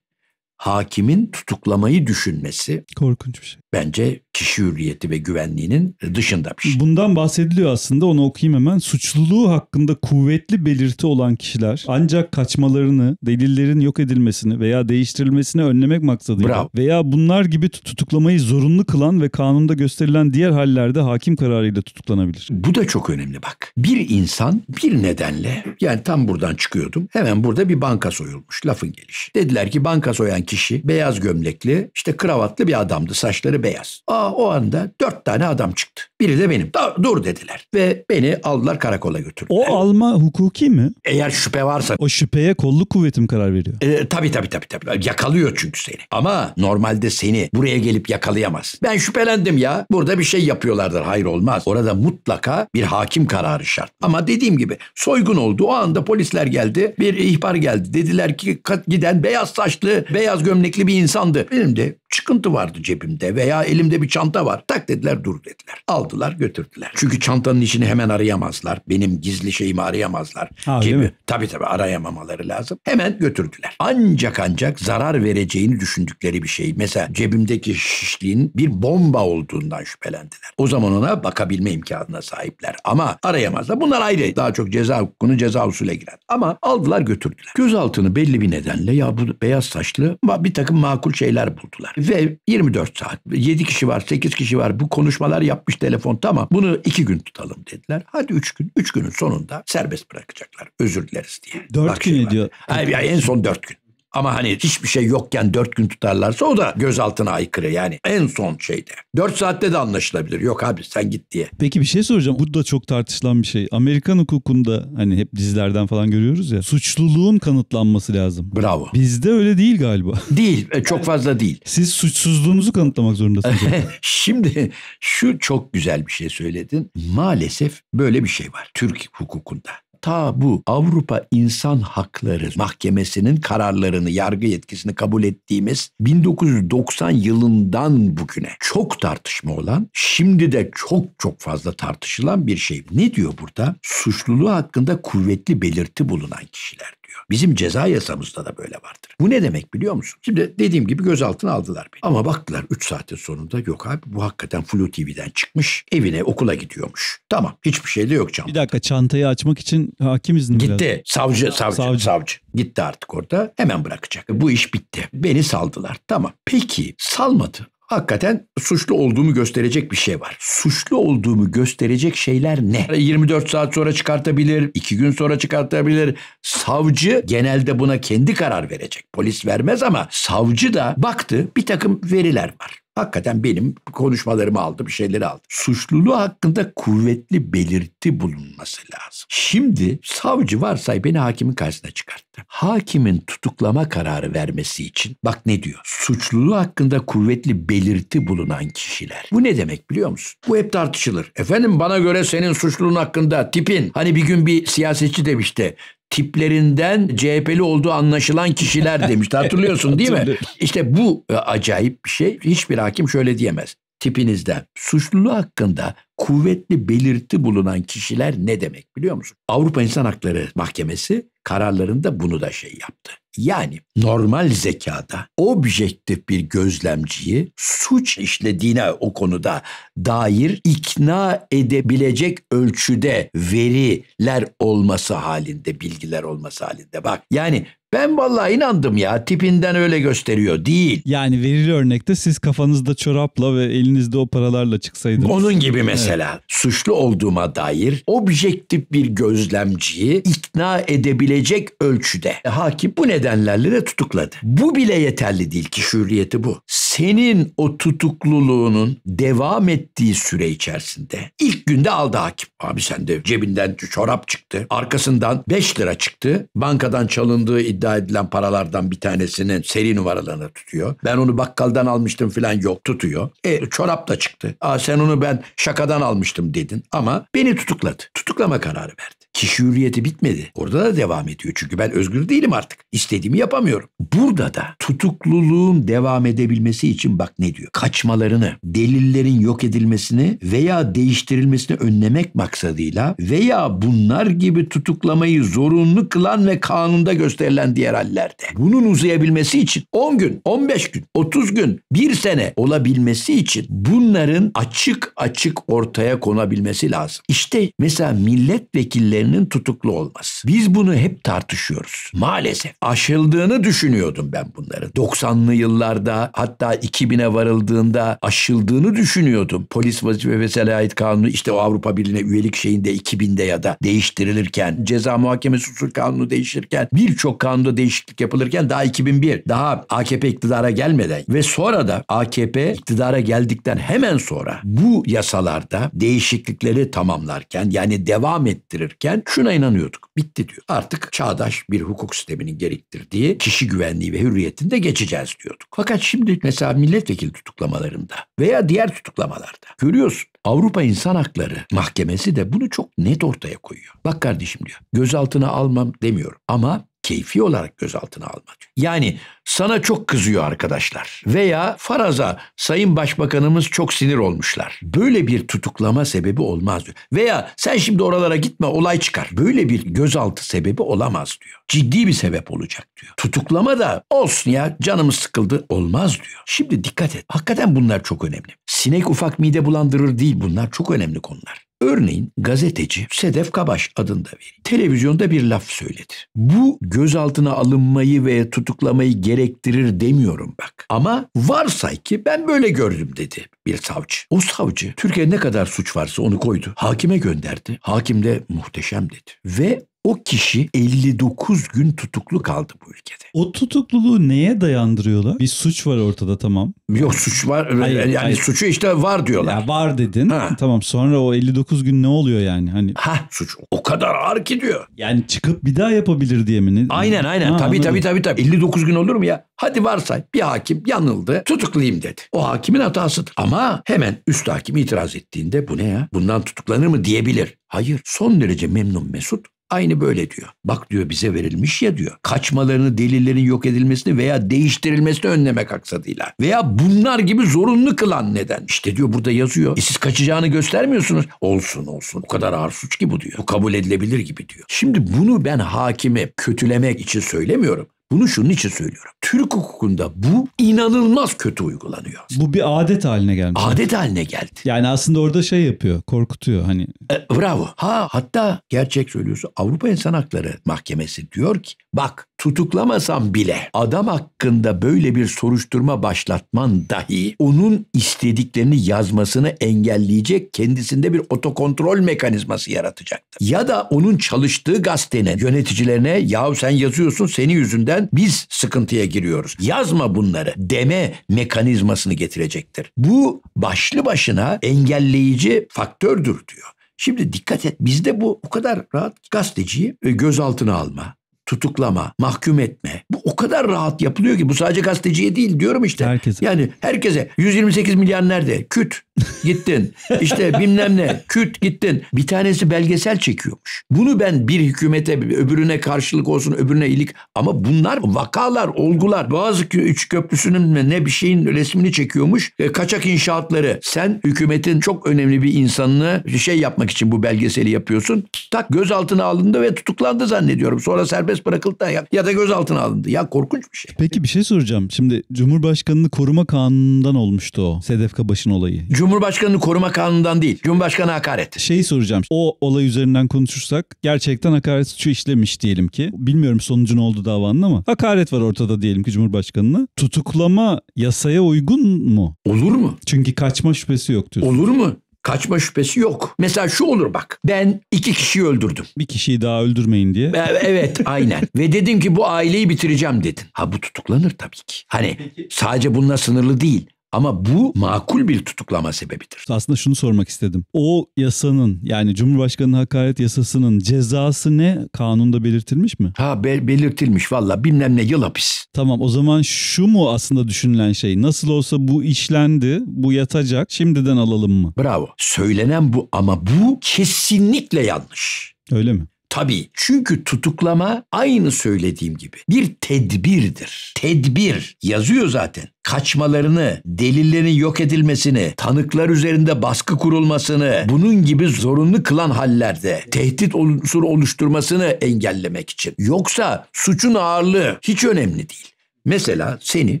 hakimin tutuklamayı düşünmesi korkunç bir şey. Bence kişi hürriyeti ve güvenliğinin dışında bir şey. Bundan bahsediliyor aslında onu okuyayım hemen. Suçluluğu hakkında kuvvetli belirti olan kişiler ancak kaçmalarını, delillerin yok edilmesini veya değiştirilmesini önlemek maksadıyla Bravo. veya bunlar gibi tutuklamayı zorunlu kılan ve kanunda gösterilen diğer hallerde hakim kararıyla tutuklanabilir. Bu da çok önemli bak. Bir insan bir nedenle yani tam buradan çıkıyordum. Hemen burada bir banka soyulmuş lafın gelişi. Dediler ki banka soyan kişi beyaz gömlekli işte kravatlı bir adamdı saçları beyaz. Aa o anda dört tane adam çıktı. Biri de benim. Dur dediler ve beni aldılar karakola götürdüler. O alma hukuki mi? Eğer şüphe varsa. O şüpheye kolluk kuvvetim karar veriyor. E, tabii tabii tabii. tabii. Yakalıyor çünkü seni. Ama normalde seni buraya gelip yakalayamaz. Ben şüphelendim ya. Burada bir şey yapıyorlardır. Hayır olmaz. Orada mutlaka bir hakim kararı şart. Ama dediğim gibi soygun oldu. O anda polisler geldi. Bir ihbar geldi. Dediler ki giden beyaz saçlı, beyaz gömlekli bir insandı. Benim de çıkıntı vardı cebimde veya elimde bir çanta var. Tak dediler dur dediler. Aldılar götürdüler. Çünkü çantanın içini hemen arayamazlar. Benim gizli şeyimi arayamazlar. Ha, Cebi. Tabii tabii arayamamaları lazım. Hemen götürdüler. Ancak ancak zarar vereceğini düşündükleri bir şey. Mesela cebimdeki şişliğin bir bomba olduğundan şüphelendiler. O zaman ona bakabilme imkanına sahipler. Ama arayamazlar. Bunlar ayrı. Daha çok ceza hukukunu ceza usule giren. Ama aldılar götürdüler. Gözaltını belli bir nedenle ya bu beyaz saçlı bir takım makul şeyler buldular. Ve 24 saat, 7 kişi var, 8 kişi var bu konuşmalar yapmış telefon tamam bunu 2 gün tutalım dediler. Hadi 3 gün, 3 günün sonunda serbest bırakacaklar özür dileriz diye. 4 gün ediyor. Hayır, en son 4 gün. Ama hani hiçbir şey yokken dört gün tutarlarsa o da gözaltına aykırı yani en son şeyde. Dört saatte de anlaşılabilir. Yok abi sen git diye. Peki bir şey soracağım. Bu da çok tartışılan bir şey. Amerikan hukukunda hani hep dizilerden falan görüyoruz ya suçluluğun kanıtlanması lazım. Bravo. Bizde öyle değil galiba. [laughs] Değil. E, çok fazla değil. Siz suçsuzluğunuzu kanıtlamak zorundasınız. [laughs] Şimdi şu çok güzel bir şey söyledin. Maalesef böyle bir şey var Türk hukukunda ta bu Avrupa İnsan Hakları Mahkemesi'nin kararlarını, yargı yetkisini kabul ettiğimiz 1990 yılından bugüne çok tartışma olan, şimdi de çok çok fazla tartışılan bir şey. Ne diyor burada? Suçluluğu hakkında kuvvetli belirti bulunan kişiler yapıyor. Bizim ceza yasamızda da böyle vardır. Bu ne demek biliyor musun? Şimdi dediğim gibi gözaltına aldılar beni. Ama baktılar 3 saatin sonunda yok abi bu hakikaten Flu TV'den çıkmış. Evine okula gidiyormuş. Tamam hiçbir şey de yok çantada. Bir dakika çantayı açmak için hakim izni Gitti. Biraz. Savcı, savcı, savcı, savcı. Gitti artık orada. Hemen bırakacak. Bu iş bitti. Beni saldılar. Tamam. Peki salmadı hakikaten suçlu olduğumu gösterecek bir şey var. Suçlu olduğumu gösterecek şeyler ne? 24 saat sonra çıkartabilir, 2 gün sonra çıkartabilir. Savcı genelde buna kendi karar verecek. Polis vermez ama savcı da baktı bir takım veriler var. Hakikaten benim konuşmalarımı aldı, bir şeyleri aldı. Suçluluğu hakkında kuvvetli belirti bulunması lazım. Şimdi savcı varsay beni hakimin karşısına çıkarttı. Hakimin tutuklama kararı vermesi için bak ne diyor? Suçluluğu hakkında kuvvetli belirti bulunan kişiler. Bu ne demek biliyor musun? Bu hep tartışılır. Efendim bana göre senin suçluluğun hakkında tipin hani bir gün bir siyasetçi demişti tiplerinden CHP'li olduğu anlaşılan kişiler [laughs] demişti. Hatırlıyorsun değil mi? İşte bu e, acayip bir şey. Hiçbir hakim şöyle diyemez. Tipinizden suçluluğu hakkında kuvvetli belirti bulunan kişiler ne demek biliyor musun? Avrupa İnsan Hakları Mahkemesi kararlarında bunu da şey yaptı. Yani normal zekada objektif bir gözlemciyi suç işlediğine o konuda dair ikna edebilecek ölçüde veriler olması halinde, bilgiler olması halinde. Bak yani ben vallahi inandım ya tipinden öyle gösteriyor değil. Yani verili örnekte siz kafanızda çorapla ve elinizde o paralarla çıksaydınız. Onun gibi mesela evet. suçlu olduğuma dair objektif bir gözlemciyi ikna edebilecek ölçüde e, hakim bu nedenlerle de tutukladı. Bu bile yeterli değil ki şürriyeti bu senin o tutukluluğunun devam ettiği süre içerisinde ilk günde aldı hakim. Abi sen de cebinden çorap çıktı. Arkasından 5 lira çıktı. Bankadan çalındığı iddia edilen paralardan bir tanesinin seri numaralarını tutuyor. Ben onu bakkaldan almıştım falan yok tutuyor. E çorap da çıktı. Aa sen onu ben şakadan almıştım dedin ama beni tutukladı. Tutuklama kararı verdi. Kişi hürriyeti bitmedi. Orada da devam ediyor. Çünkü ben özgür değilim artık. İstediğimi yapamıyorum. Burada da tutukluluğun devam edebilmesi edilmesi için bak ne diyor? Kaçmalarını, delillerin yok edilmesini veya değiştirilmesini önlemek maksadıyla veya bunlar gibi tutuklamayı zorunlu kılan ve kanunda gösterilen diğer hallerde. Bunun uzayabilmesi için 10 gün, 15 gün, 30 gün, 1 sene olabilmesi için bunların açık açık ortaya konabilmesi lazım. İşte mesela milletvekillerinin tutuklu olması. Biz bunu hep tartışıyoruz. Maalesef aşıldığını düşünüyordum ben bunları. 90'lı yıllarda hatta 2000'e varıldığında aşıldığını düşünüyordum. Polis vazife ve selayet kanunu işte o Avrupa Birliği'ne üyelik şeyinde 2000'de ya da değiştirilirken, ceza muhakemesi usul kanunu değişirken, birçok kanunda değişiklik yapılırken daha 2001, daha AKP iktidara gelmeden ve sonra da AKP iktidara geldikten hemen sonra bu yasalarda değişiklikleri tamamlarken yani devam ettirirken şuna inanıyorduk. Bitti diyor. Artık çağdaş bir hukuk sisteminin gerektirdiği kişi güvenliği ve hürriyetinde geçeceğiz diyorduk. Fakat şimdi mesela mesela milletvekili tutuklamalarında veya diğer tutuklamalarda görüyorsun. Avrupa İnsan Hakları Mahkemesi de bunu çok net ortaya koyuyor. Bak kardeşim diyor. Gözaltına almam demiyorum ama keyfi olarak gözaltına almak. Yani sana çok kızıyor arkadaşlar veya faraza Sayın Başbakanımız çok sinir olmuşlar. Böyle bir tutuklama sebebi olmaz diyor. Veya sen şimdi oralara gitme olay çıkar. Böyle bir gözaltı sebebi olamaz diyor. Ciddi bir sebep olacak diyor. Tutuklama da olsun ya canımız sıkıldı olmaz diyor. Şimdi dikkat et. Hakikaten bunlar çok önemli. Sinek ufak mide bulandırır değil bunlar çok önemli konular. Örneğin gazeteci Sedef Kabaş adında bir televizyonda bir laf söyledi. Bu gözaltına alınmayı ve tutuklamayı gerektirir demiyorum bak. Ama varsay ki ben böyle gördüm dedi bir savcı. O savcı Türkiye'de ne kadar suç varsa onu koydu. Hakime gönderdi. Hakim de muhteşem dedi. Ve o kişi 59 gün tutuklu kaldı bu ülkede. O tutukluluğu neye dayandırıyorlar? Bir suç var ortada tamam. Yok suç var. Hayır, yani hayır. suçu işte var diyorlar. Ya var dedin. Ha. Tamam sonra o 59 gün ne oluyor yani? Hani Ha suç o kadar ağır ki diyor. Yani çıkıp bir daha yapabilir diye mi? Aynen aynen. Ha, tabii, tabii tabii tabii. 59 gün olur mu ya? Hadi varsay bir hakim yanıldı tutuklayayım dedi. O hakimin hatasıdır. Ama hemen üst hakim itiraz ettiğinde bu ne ya? Bundan tutuklanır mı diyebilir. Hayır son derece memnun mesut Aynı böyle diyor. Bak diyor bize verilmiş ya diyor. Kaçmalarını, delillerin yok edilmesini veya değiştirilmesini önlemek maksadıyla. Veya bunlar gibi zorunlu kılan neden. İşte diyor burada yazıyor. E siz kaçacağını göstermiyorsunuz. Olsun olsun. Bu kadar ağır suç ki bu diyor. Bu kabul edilebilir gibi diyor. Şimdi bunu ben hakimi kötülemek için söylemiyorum. Bunu şunun için söylüyorum. Türk hukukunda bu inanılmaz kötü uygulanıyor. Bu bir adet haline gelmiş. Adet haline geldi. Yani aslında orada şey yapıyor, korkutuyor hani. E, bravo. Ha hatta gerçek söylüyorsun. Avrupa İnsan Hakları Mahkemesi diyor ki bak tutuklamasam bile adam hakkında böyle bir soruşturma başlatman dahi onun istediklerini yazmasını engelleyecek kendisinde bir otokontrol mekanizması yaratacaktır. Ya da onun çalıştığı gazetenin yöneticilerine yahu sen yazıyorsun seni yüzünden yüzden biz sıkıntıya giriyoruz. Yazma bunları deme mekanizmasını getirecektir. Bu başlı başına engelleyici faktördür diyor. Şimdi dikkat et bizde bu o kadar rahat gazeteciyi e, gözaltına alma, tutuklama, mahkum etme. Bu o kadar rahat yapılıyor ki bu sadece gazeteciye değil diyorum işte. Herkese. Yani herkese 128 milyar nerede? Küt gittin. [laughs] işte bilmem ne. Küt gittin. Bir tanesi belgesel çekiyormuş. Bunu ben bir hükümete öbürüne karşılık olsun öbürüne iyilik ama bunlar vakalar, olgular. Bazı üç köprüsünün ne bir şeyin resmini çekiyormuş. E, kaçak inşaatları. Sen hükümetin çok önemli bir insanını şey yapmak için bu belgeseli yapıyorsun. Tak gözaltına alındı ve tutuklandı zannediyorum. Sonra serbest serbest bırakıldı da ya, ya da gözaltına alındı. Ya korkunç bir şey. E peki bir şey soracağım. Şimdi Cumhurbaşkanını koruma kanunundan olmuştu o Sedef Kabaş'ın olayı. Cumhurbaşkanını koruma kanunundan değil. Cumhurbaşkanı hakaret. Şeyi soracağım. O olay üzerinden konuşursak gerçekten hakaret suçu işlemiş diyelim ki. Bilmiyorum sonucu ne oldu davanın ama hakaret var ortada diyelim ki Cumhurbaşkanı'na. Tutuklama yasaya uygun mu? Olur mu? Çünkü kaçma şüphesi yok diyorsun. Olur mu? kaçma şüphesi yok. Mesela şu olur bak. Ben iki kişiyi öldürdüm. Bir kişiyi daha öldürmeyin diye. E, evet aynen. Ve dedim ki bu aileyi bitireceğim dedin. Ha bu tutuklanır tabii ki. Hani sadece bununla sınırlı değil. Ama bu makul bir tutuklama sebebidir. Aslında şunu sormak istedim. O yasanın yani Cumhurbaşkanı hakaret yasasının cezası ne? Kanunda belirtilmiş mi? Ha be- belirtilmiş valla bilmem ne yıl hapis. Tamam o zaman şu mu aslında düşünülen şey? Nasıl olsa bu işlendi, bu yatacak. Şimdiden alalım mı? Bravo. Söylenen bu ama bu kesinlikle yanlış. Öyle mi? Tabii. Çünkü tutuklama aynı söylediğim gibi bir tedbirdir. Tedbir yazıyor zaten kaçmalarını, delillerin yok edilmesini, tanıklar üzerinde baskı kurulmasını, bunun gibi zorunlu kılan hallerde tehdit unsur oluşturmasını engellemek için. Yoksa suçun ağırlığı hiç önemli değil. Mesela seni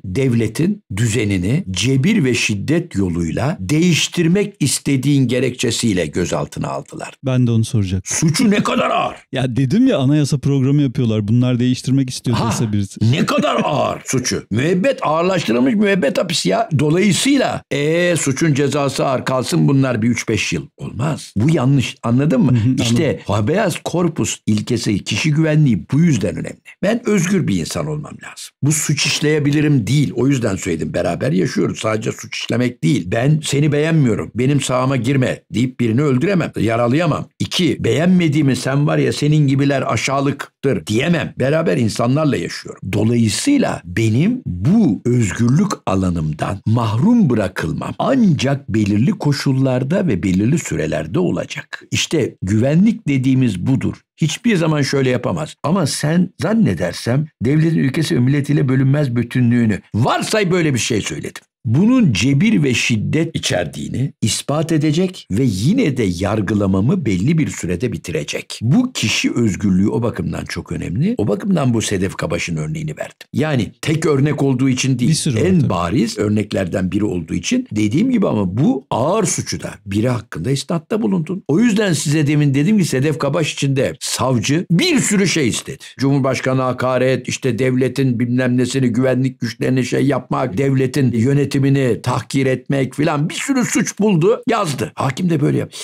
devletin düzenini cebir ve şiddet yoluyla değiştirmek istediğin gerekçesiyle gözaltına aldılar. Ben de onu soracaktım. Suçu ne kadar ağır? Ya dedim ya anayasa programı yapıyorlar. Bunlar değiştirmek istiyor ha, dese birisi. Ne kadar ağır suçu? Müebbet ağırlaştırılmış müebbet hapis ya. Dolayısıyla ee suçun cezası ağır kalsın bunlar bir 3-5 yıl. Olmaz. Bu yanlış anladın mı? İşte habeas korpus ilkesi kişi güvenliği bu yüzden önemli. Ben özgür bir insan olmam lazım. Bu suç suç işleyebilirim değil. O yüzden söyledim beraber yaşıyoruz. Sadece suç işlemek değil. Ben seni beğenmiyorum. Benim sahama girme deyip birini öldüremem. Yaralayamam. İki, beğenmediğimi sen var ya senin gibiler aşağılık haktır diyemem. Beraber insanlarla yaşıyorum. Dolayısıyla benim bu özgürlük alanımdan mahrum bırakılmam ancak belirli koşullarda ve belirli sürelerde olacak. İşte güvenlik dediğimiz budur. Hiçbir zaman şöyle yapamaz. Ama sen zannedersem devletin ülkesi ve milletiyle bölünmez bütünlüğünü varsay böyle bir şey söyledim bunun cebir ve şiddet içerdiğini ispat edecek ve yine de yargılamamı belli bir sürede bitirecek. Bu kişi özgürlüğü o bakımdan çok önemli. O bakımdan bu Sedef Kabaş'ın örneğini verdim. Yani tek örnek olduğu için değil, en vardı. bariz örneklerden biri olduğu için dediğim gibi ama bu ağır suçu da biri hakkında istatta bulundun. O yüzden size demin dedim ki Sedef Kabaş içinde savcı bir sürü şey istedi. Cumhurbaşkanı hakaret, işte devletin bilmem nesini, güvenlik güçlerine şey yapmak, devletin yönetim yönetimini tahkir etmek filan bir sürü suç buldu yazdı. Hakim de böyle yaptı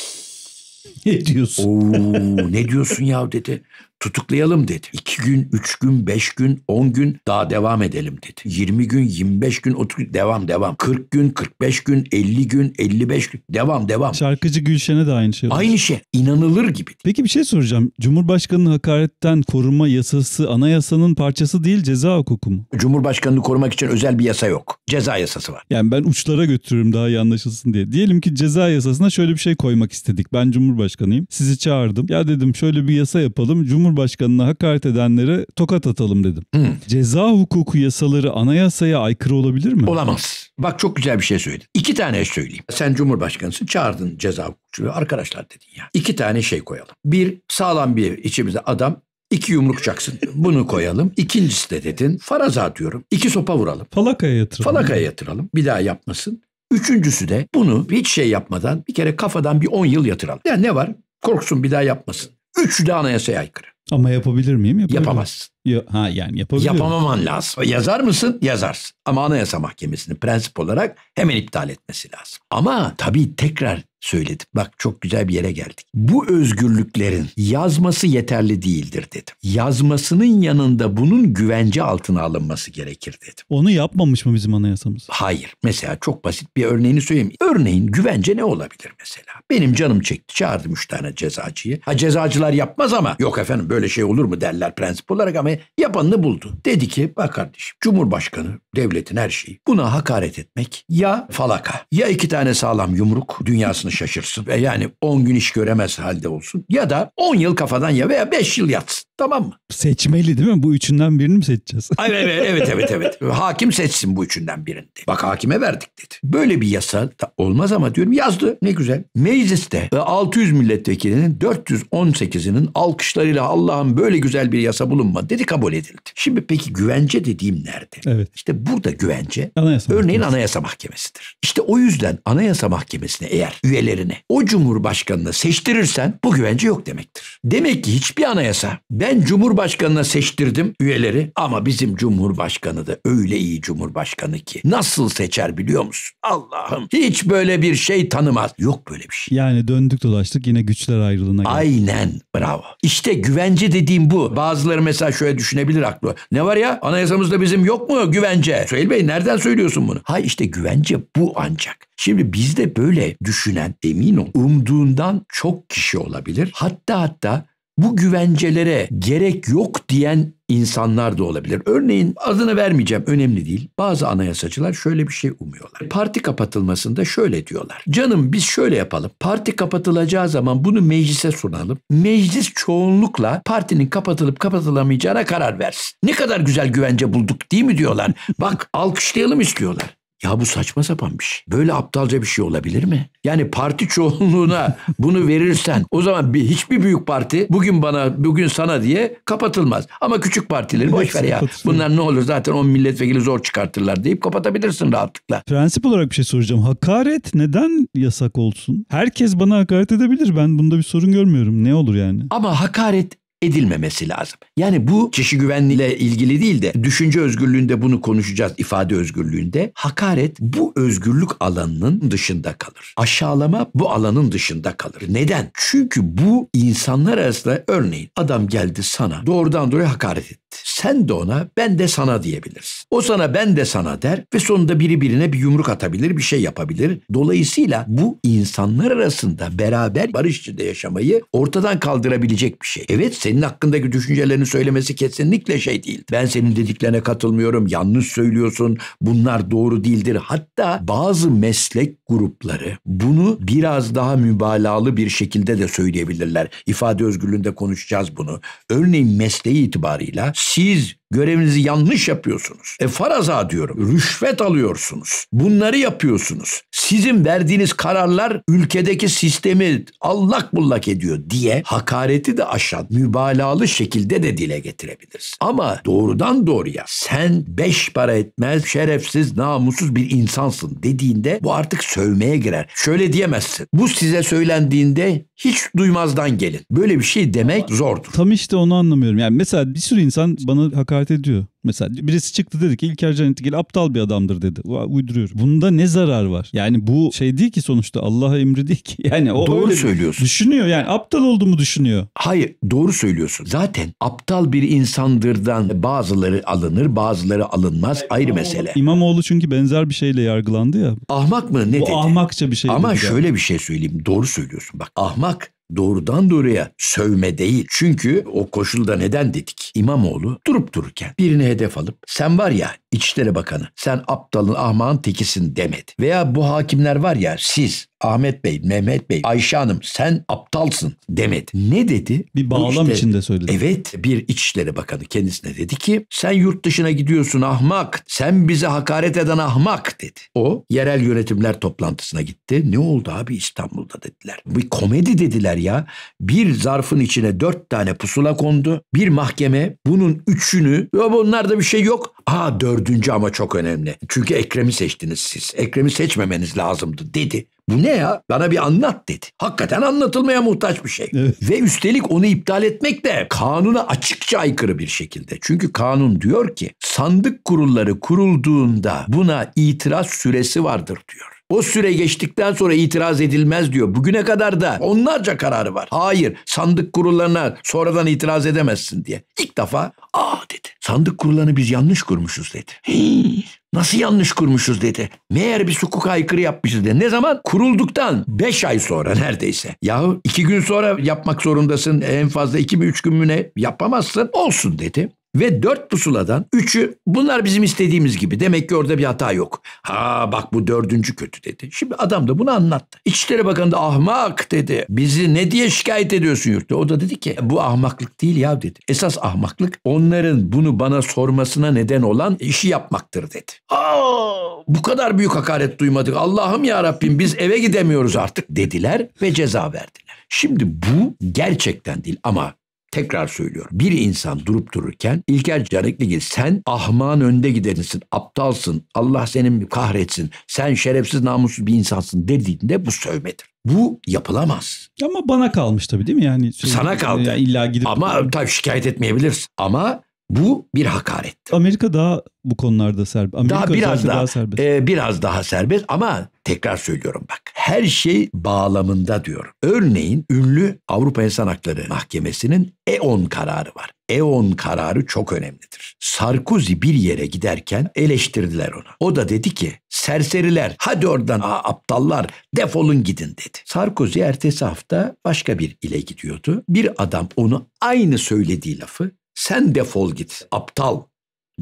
[laughs] ne diyorsun? Oo, ne diyorsun ya dedi. Tutuklayalım dedi. İki gün, üç gün, beş gün, on gün daha devam edelim dedi. Yirmi gün, yirmi beş gün, otuz gün devam devam. Kırk gün, kırk beş gün, elli gün, elli beş gün devam devam. Şarkıcı Gülşen'e de aynı şey. Aynı şey. İnanılır gibi. Peki bir şey soracağım. Cumhurbaşkanının hakaretten koruma yasası anayasanın parçası değil ceza hukuku mu? Cumhurbaşkanını korumak için özel bir yasa yok. Ceza yasası var. Yani ben uçlara götürürüm daha iyi anlaşılsın diye. Diyelim ki ceza yasasına şöyle bir şey koymak istedik. Ben Cumhurbaşkanı Başkanıyım. Sizi çağırdım. Ya dedim şöyle bir yasa yapalım. Cumhurbaşkanına hakaret edenlere tokat atalım dedim. Hı. Ceza hukuku yasaları anayasaya aykırı olabilir mi? Olamaz. Bak çok güzel bir şey söyledin. İki tane söyleyeyim. Sen Cumhurbaşkanısın çağırdın ceza hukukçuyu. Arkadaşlar dedin ya. İki tane şey koyalım. Bir sağlam bir içimize adam İki yumruk çaksın. Bunu koyalım. İkincisi de dedin. Faraza atıyorum. İki sopa vuralım. Falakaya yatıralım. Falakaya yatıralım. Bir daha yapmasın. Üçüncüsü de bunu hiç şey yapmadan bir kere kafadan bir 10 yıl yatıralım. Yani ne var? Korksun bir daha yapmasın. Üçü de anayasaya aykırı. Ama yapabilir miyim? Yapabilir. Yapamazsın. Yo, ha yani yapabiliyor Yapamaman lazım. Yazar mısın? Yazarsın. Ama Anayasa Mahkemesi'nin prensip olarak hemen iptal etmesi lazım. Ama tabii tekrar söyledim. Bak çok güzel bir yere geldik. Bu özgürlüklerin yazması yeterli değildir dedim. Yazmasının yanında bunun güvence altına alınması gerekir dedim. Onu yapmamış mı bizim anayasamız? Hayır. Mesela çok basit bir örneğini söyleyeyim. Örneğin güvence ne olabilir mesela? Benim canım çekti. Çağırdım üç tane cezacıyı. Ha cezacılar yapmaz ama yok efendim böyle şey olur mu derler prensip olarak ama yapanını buldu. Dedi ki bak kardeşim Cumhurbaşkanı devletin her şeyi. Buna hakaret etmek ya falaka ya iki tane sağlam yumruk dünyasını şaşırsın ve yani 10 gün iş göremez halde olsun ya da 10 yıl kafadan ya veya 5 yıl yatsın. Tamam mı? Seçmeli değil mi? Bu üçünden birini mi seçeceğiz? Ay, evet, evet, evet, evet. [laughs] Hakim seçsin bu üçünden birini. Dedi. Bak hakime verdik dedi. Böyle bir yasa da olmaz ama diyorum yazdı. Ne güzel. Mecliste 600 milletvekilinin 418'inin alkışlarıyla Allah'ım böyle güzel bir yasa bulunma dedi kabul edildi. Şimdi peki güvence dediğim nerede? Evet. İşte burada güvence anayasa örneğin mahkemesi. anayasa mahkemesidir. İşte o yüzden anayasa mahkemesine eğer üyelerini o cumhurbaşkanını seçtirirsen bu güvence yok demektir. Demek ki hiçbir anayasa ben cumhurbaşkanına seçtirdim üyeleri ama bizim cumhurbaşkanı da öyle iyi cumhurbaşkanı ki nasıl seçer biliyor musun? Allah'ım hiç böyle bir şey tanımaz. Yok böyle bir şey. Yani döndük dolaştık yine güçler ayrılığına geldik. Aynen bravo. İşte güvence dediğim bu. Bazıları mesela şöyle şöyle düşünebilir aklı. Ne var ya anayasamızda bizim yok mu güvence? Süheyl Bey nereden söylüyorsun bunu? Ha işte güvence bu ancak. Şimdi bizde böyle düşünen emin ol umduğundan çok kişi olabilir. Hatta hatta bu güvencelere gerek yok diyen insanlar da olabilir. Örneğin adını vermeyeceğim önemli değil. Bazı anayasacılar şöyle bir şey umuyorlar. Parti kapatılmasında şöyle diyorlar. Canım biz şöyle yapalım. Parti kapatılacağı zaman bunu meclise sunalım. Meclis çoğunlukla partinin kapatılıp kapatılamayacağına karar versin. Ne kadar güzel güvence bulduk değil mi diyorlar. Bak alkışlayalım istiyorlar. Ya bu saçma sapan bir şey. Böyle aptalca bir şey olabilir mi? Yani parti çoğunluğuna [laughs] bunu verirsen o zaman bir, hiçbir büyük parti bugün bana bugün sana diye kapatılmaz. Ama küçük partileri boş ver ya. Bunlar ne olur zaten 10 milletvekili zor çıkartırlar deyip kapatabilirsin rahatlıkla. Prensip olarak bir şey soracağım. Hakaret neden yasak olsun? Herkes bana hakaret edebilir. Ben bunda bir sorun görmüyorum. Ne olur yani? Ama hakaret edilmemesi lazım. Yani bu kişi güvenliğiyle ilgili değil de düşünce özgürlüğünde bunu konuşacağız ifade özgürlüğünde hakaret bu özgürlük alanının dışında kalır. Aşağılama bu alanın dışında kalır. Neden? Çünkü bu insanlar arasında örneğin adam geldi sana doğrudan doğruya hakaret etti. Sen de ona ben de sana diyebilirsin. O sana ben de sana der ve sonunda biri birine bir yumruk atabilir, bir şey yapabilir. Dolayısıyla bu insanlar arasında beraber barış içinde yaşamayı ortadan kaldırabilecek bir şey. Evet senin hakkındaki düşüncelerini söylemesi kesinlikle şey değil. Ben senin dediklerine katılmıyorum, yanlış söylüyorsun, bunlar doğru değildir. Hatta bazı meslek grupları bunu biraz daha mübalağalı bir şekilde de söyleyebilirler. İfade özgürlüğünde konuşacağız bunu. Örneğin mesleği itibarıyla siz Görevinizi yanlış yapıyorsunuz. E faraza diyorum. Rüşvet alıyorsunuz. Bunları yapıyorsunuz. Sizin verdiğiniz kararlar ülkedeki sistemi allak bullak ediyor diye hakareti de aşan mübalağalı şekilde de dile getirebiliriz. Ama doğrudan doğruya sen beş para etmez şerefsiz namussuz bir insansın dediğinde bu artık sövmeye girer. Şöyle diyemezsin. Bu size söylendiğinde hiç duymazdan gelin. Böyle bir şey demek zordur. Tam işte onu anlamıyorum. Yani mesela bir sürü insan bana hakaret hakaret ediyor. Mesela birisi çıktı dedi ki İlker Canetigil aptal bir adamdır dedi. Uyduruyor. Bunda ne zarar var? Yani bu şey değil ki sonuçta Allah'a emri değil ki. [laughs] Yani o doğru söylüyorsun. Düşünüyor yani aptal olduğumu düşünüyor. Hayır doğru söylüyorsun. Zaten aptal bir insandırdan bazıları alınır bazıları alınmaz Hayır, ayrı İmamoğlu, mesele. İmamoğlu çünkü benzer bir şeyle yargılandı ya. Ahmak mı ne bu dedi? ahmakça bir şey. Ama şöyle yani. bir şey söyleyeyim doğru söylüyorsun bak. Ahmak doğrudan doğruya sövme değil. Çünkü o koşulda neden dedik? İmamoğlu durup dururken birini hedef alıp sen var ya İçişleri Bakanı sen aptalın ahmağın tekisin demedi. Veya bu hakimler var ya siz Ahmet Bey, Mehmet Bey, Ayşe Hanım sen aptalsın demedi. Ne dedi? Bir bağlam işte, içinde söyledi. Evet bir İçişleri Bakanı kendisine dedi ki sen yurt dışına gidiyorsun ahmak. Sen bize hakaret eden ahmak dedi. O yerel yönetimler toplantısına gitti. Ne oldu abi İstanbul'da dediler. Bir komedi dediler ya. Bir zarfın içine dört tane pusula kondu. Bir mahkeme bunun üçünü ya bunlarda bir şey yok. Aa dördüncü ama çok önemli. Çünkü Ekrem'i seçtiniz siz. Ekrem'i seçmemeniz lazımdı dedi. Bu ne ya? Bana bir anlat dedi. Hakikaten anlatılmaya muhtaç bir şey. Evet. Ve üstelik onu iptal etmek de kanuna açıkça aykırı bir şekilde. Çünkü kanun diyor ki sandık kurulları kurulduğunda buna itiraz süresi vardır diyor. O süre geçtikten sonra itiraz edilmez diyor. Bugüne kadar da onlarca kararı var. Hayır sandık kurullarına sonradan itiraz edemezsin diye. İlk defa aa dedi. Sandık kurullarını biz yanlış kurmuşuz dedi. Hii, nasıl yanlış kurmuşuz dedi. Meğer bir hukuka aykırı yapmışız dedi. Ne zaman? Kurulduktan 5 ay sonra neredeyse. Yahu 2 gün sonra yapmak zorundasın. En fazla 2 mi 3 gün mü ne yapamazsın. Olsun dedi. Ve dört pusuladan üçü bunlar bizim istediğimiz gibi. Demek ki orada bir hata yok. Ha bak bu dördüncü kötü dedi. Şimdi adam da bunu anlattı. İçişleri Bakanı da ahmak dedi. Bizi ne diye şikayet ediyorsun yurtta? O da dedi ki bu ahmaklık değil ya dedi. Esas ahmaklık onların bunu bana sormasına neden olan işi yapmaktır dedi. Aa bu kadar büyük hakaret duymadık. Allah'ım ya Rabbim biz eve gidemiyoruz artık dediler ve ceza verdiler. Şimdi bu gerçekten değil ama Tekrar söylüyorum. Bir insan durup dururken İlker Canikligil sen ahman önde gidenisin, aptalsın, Allah senin kahretsin, sen şerefsiz namussuz bir insansın dediğinde bu sövmedir. Bu yapılamaz. Ama bana kalmış tabii değil mi? Yani Sana kaldı. Yani illa gidip Ama tabii şikayet etmeyebilirsin. Ama bu bir hakaret. Amerika daha bu konularda serbest. Amerika daha biraz daha, daha serbest. E, biraz daha serbest ama tekrar söylüyorum bak. Her şey bağlamında diyor. Örneğin ünlü Avrupa İnsan Hakları Mahkemesi'nin EON kararı var. EON kararı çok önemlidir. Sarkozy bir yere giderken eleştirdiler ona. O da dedi ki serseriler hadi oradan aa, aptallar defolun gidin dedi. Sarkozy ertesi hafta başka bir ile gidiyordu. Bir adam onu aynı söylediği lafı sen defol git aptal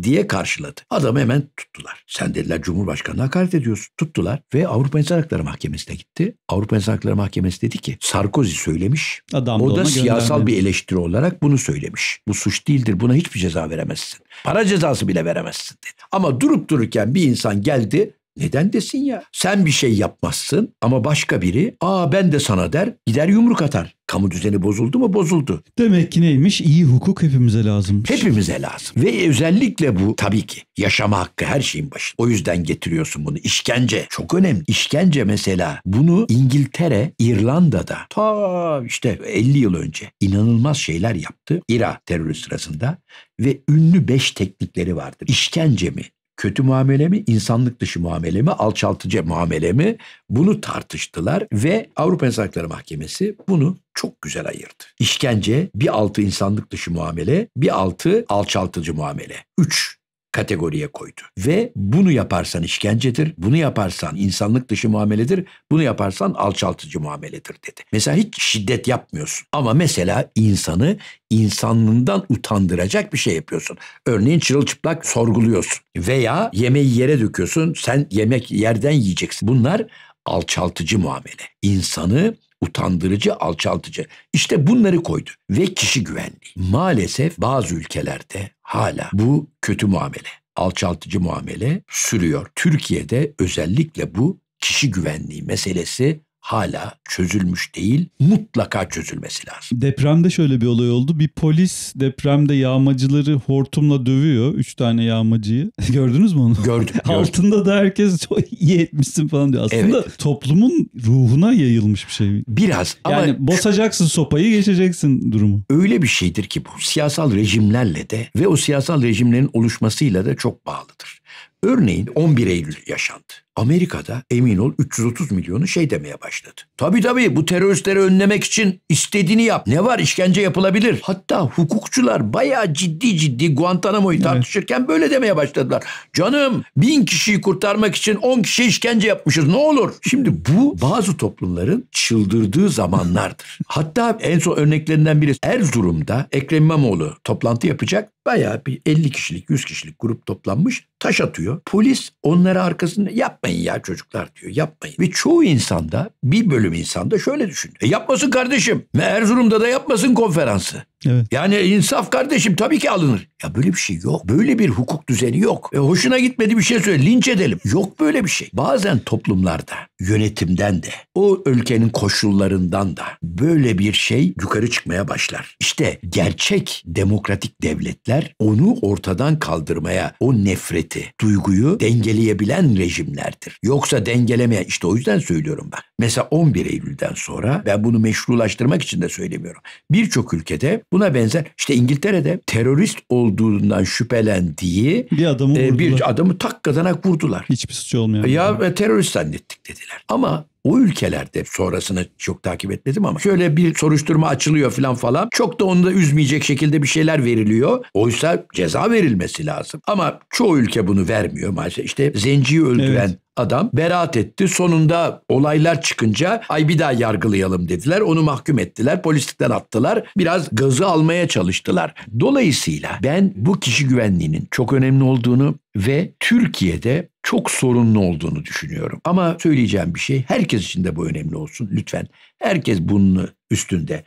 diye karşıladı. Adam hemen tuttular. Sen dediler Cumhurbaşkanı'na hakaret ediyorsun. Tuttular ve Avrupa İnsan Hakları Mahkemesi'ne gitti. Avrupa İnsan Hakları Mahkemesi dedi ki Sarkozy söylemiş. Adam o da siyasal göndermiş. bir eleştiri olarak bunu söylemiş. Bu suç değildir. Buna hiçbir ceza veremezsin. Para cezası bile veremezsin dedi. Ama durup dururken bir insan geldi neden desin ya? Sen bir şey yapmazsın ama başka biri aa ben de sana der gider yumruk atar. Kamu düzeni bozuldu mu? Bozuldu. Demek ki neymiş? İyi hukuk hepimize lazım. Hepimize lazım. Ve özellikle bu tabii ki yaşama hakkı her şeyin başı. O yüzden getiriyorsun bunu. İşkence çok önemli. İşkence mesela bunu İngiltere, İrlanda'da ta işte 50 yıl önce inanılmaz şeyler yaptı. İra terörü sırasında ve ünlü beş teknikleri vardır. İşkence mi? kötü muamele mi, insanlık dışı muamele mi, alçaltıcı muamele mi? Bunu tartıştılar ve Avrupa İnsan Hakları Mahkemesi bunu çok güzel ayırdı. İşkence bir altı insanlık dışı muamele, bir altı alçaltıcı muamele. Üç kategoriye koydu. Ve bunu yaparsan işkencedir, bunu yaparsan insanlık dışı muameledir, bunu yaparsan alçaltıcı muameledir dedi. Mesela hiç şiddet yapmıyorsun ama mesela insanı insanlığından utandıracak bir şey yapıyorsun. Örneğin çırılçıplak sorguluyorsun veya yemeği yere döküyorsun, sen yemek yerden yiyeceksin. Bunlar alçaltıcı muamele. İnsanı utandırıcı, alçaltıcı. İşte bunları koydu ve kişi güvenliği. Maalesef bazı ülkelerde hala bu kötü muamele, alçaltıcı muamele sürüyor. Türkiye'de özellikle bu kişi güvenliği meselesi hala çözülmüş değil. Mutlaka çözülmesi lazım. Depremde şöyle bir olay oldu. Bir polis depremde yağmacıları hortumla dövüyor. Üç tane yağmacıyı. [laughs] Gördünüz mü onu? Gördüm. gördüm. [laughs] Altında da herkes çok iyi etmişsin falan diyor. Aslında evet. toplumun ruhuna yayılmış bir şey. Biraz yani ama... bosacaksın sopayı geçeceksin durumu. Öyle bir şeydir ki bu siyasal rejimlerle de ve o siyasal rejimlerin oluşmasıyla da çok bağlıdır. Örneğin 11 Eylül yaşandı. Amerika'da emin ol 330 milyonu şey demeye başladı. Tabii tabii bu teröristleri önlemek için istediğini yap. Ne var işkence yapılabilir. Hatta hukukçular bayağı ciddi ciddi Guantanamo'yu tartışırken evet. böyle demeye başladılar. Canım bin kişiyi kurtarmak için on kişi işkence yapmışız ne olur. Şimdi bu bazı toplumların çıldırdığı zamanlardır. [laughs] Hatta en son örneklerinden biri Erzurum'da Ekrem İmamoğlu toplantı yapacak. Bayağı bir 50 kişilik 100 kişilik grup toplanmış taş atıyor. Polis onlara arkasında yap yapmayın ya çocuklar diyor yapmayın. Ve çoğu insanda bir bölüm insanda şöyle düşünüyor. E yapmasın kardeşim. Ve Erzurum'da da yapmasın konferansı. Evet. Yani insaf kardeşim tabii ki alınır. Ya böyle bir şey yok. Böyle bir hukuk düzeni yok. E hoşuna gitmedi bir şey söyle linç edelim. Yok böyle bir şey. Bazen toplumlarda yönetimden de o ülkenin koşullarından da böyle bir şey yukarı çıkmaya başlar. İşte gerçek demokratik devletler onu ortadan kaldırmaya o nefreti, duyguyu dengeleyebilen rejimlerdir. Yoksa dengelemeyen işte o yüzden söylüyorum ben. Mesela 11 Eylül'den sonra ben bunu meşrulaştırmak için de söylemiyorum. Birçok ülkede Buna benzer işte İngiltere'de terörist olduğundan şüphelendiği bir adamı, e, bir adamı tak kadanak vurdular. Hiçbir suçu olmuyor. Ya yani. E, terörist zannettik dediler. Ama o ülkelerde sonrasını çok takip etmedim ama şöyle bir soruşturma açılıyor falan falan. Çok da onu da üzmeyecek şekilde bir şeyler veriliyor. Oysa ceza verilmesi lazım. Ama çoğu ülke bunu vermiyor maalesef. İşte zenciyi öldüren evet adam beraat etti. Sonunda olaylar çıkınca ay bir daha yargılayalım dediler. Onu mahkum ettiler. Polislikten attılar. Biraz gazı almaya çalıştılar. Dolayısıyla ben bu kişi güvenliğinin çok önemli olduğunu ve Türkiye'de çok sorunlu olduğunu düşünüyorum. Ama söyleyeceğim bir şey herkes için de bu önemli olsun lütfen. Herkes bunun üstünde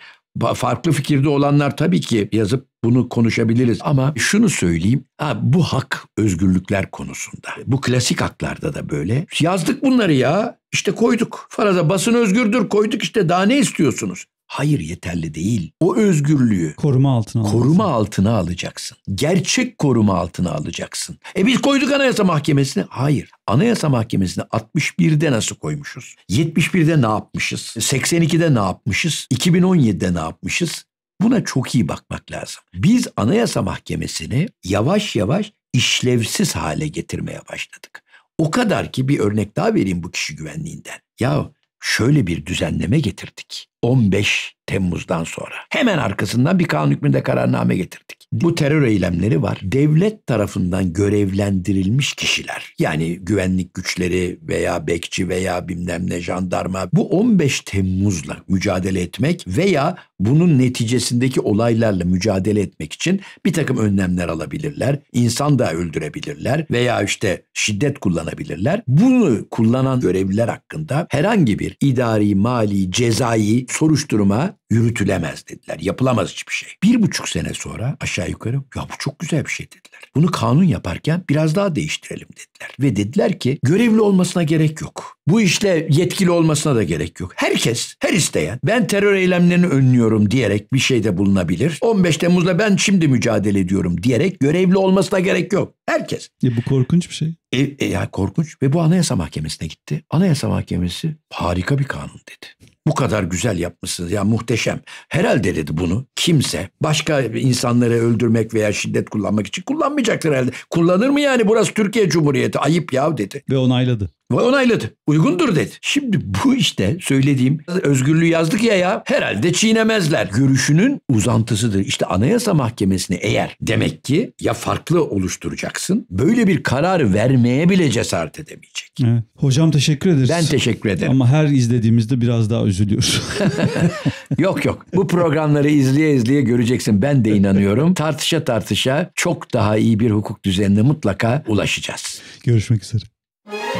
farklı fikirde olanlar tabii ki yazıp bunu konuşabiliriz ama şunu söyleyeyim. Ha, bu hak özgürlükler konusunda. Bu klasik haklarda da böyle. Yazdık bunları ya. işte koyduk. Faraza basın özgürdür koyduk işte daha ne istiyorsunuz? Hayır yeterli değil. O özgürlüğü koruma altına koruma alacaksın. altına alacaksın. Gerçek koruma altına alacaksın. E biz koyduk Anayasa Mahkemesi'ne. Hayır. Anayasa Mahkemesi'ne 61'de nasıl koymuşuz? 71'de ne yapmışız? 82'de e, ne yapmışız? 2017'de ne yapmışız? Buna çok iyi bakmak lazım. Biz Anayasa Mahkemesi'ni yavaş yavaş işlevsiz hale getirmeye başladık. O kadar ki bir örnek daha vereyim bu kişi güvenliğinden. Ya şöyle bir düzenleme getirdik. 15 Temmuz'dan sonra. Hemen arkasından bir kanun hükmünde kararname getirdik. Bu terör eylemleri var. Devlet tarafından görevlendirilmiş kişiler yani güvenlik güçleri veya bekçi veya bilmem ne jandarma bu 15 Temmuz'la mücadele etmek veya bunun neticesindeki olaylarla mücadele etmek için bir takım önlemler alabilirler. İnsan da öldürebilirler veya işte şiddet kullanabilirler. Bunu kullanan görevliler hakkında herhangi bir idari, mali, cezai soruşturma yürütülemez dediler. Yapılamaz hiçbir şey. Bir buçuk sene sonra aşağı yukarı ya bu çok güzel bir şey dediler. Bunu kanun yaparken biraz daha değiştirelim dediler. Ve dediler ki görevli olmasına gerek yok. Bu işle yetkili olmasına da gerek yok. Herkes, her isteyen ben terör eylemlerini önlüyorum diyerek bir şeyde bulunabilir. 15 Temmuz'da ben şimdi mücadele ediyorum diyerek görevli olmasına gerek yok. Herkes. Ya bu korkunç bir şey. E, e, ya korkunç ve bu Anayasa Mahkemesi'ne gitti. Anayasa Mahkemesi harika bir kanun dedi bu kadar güzel yapmışsınız. Ya muhteşem. Herhalde dedi bunu kimse başka insanları öldürmek veya şiddet kullanmak için kullanmayacaktır herhalde. Kullanır mı yani burası Türkiye Cumhuriyeti ayıp ya dedi. Ve onayladı. Ve onayladı. Uygundur dedi. Şimdi bu işte söylediğim özgürlüğü yazdık ya ya herhalde çiğnemezler. Görüşünün uzantısıdır. İşte Anayasa Mahkemesi'ni eğer demek ki ya farklı oluşturacaksın böyle bir karar vermeye bile cesaret edemeyecek. Evet. Hocam teşekkür ederiz. Ben teşekkür ederim. Ama her izlediğimizde biraz daha üzülüyoruz. [laughs] [laughs] yok yok. Bu programları izleye izleye göreceksin. Ben de inanıyorum. tartışa tartışa çok daha iyi bir hukuk düzenine mutlaka ulaşacağız. Görüşmek üzere.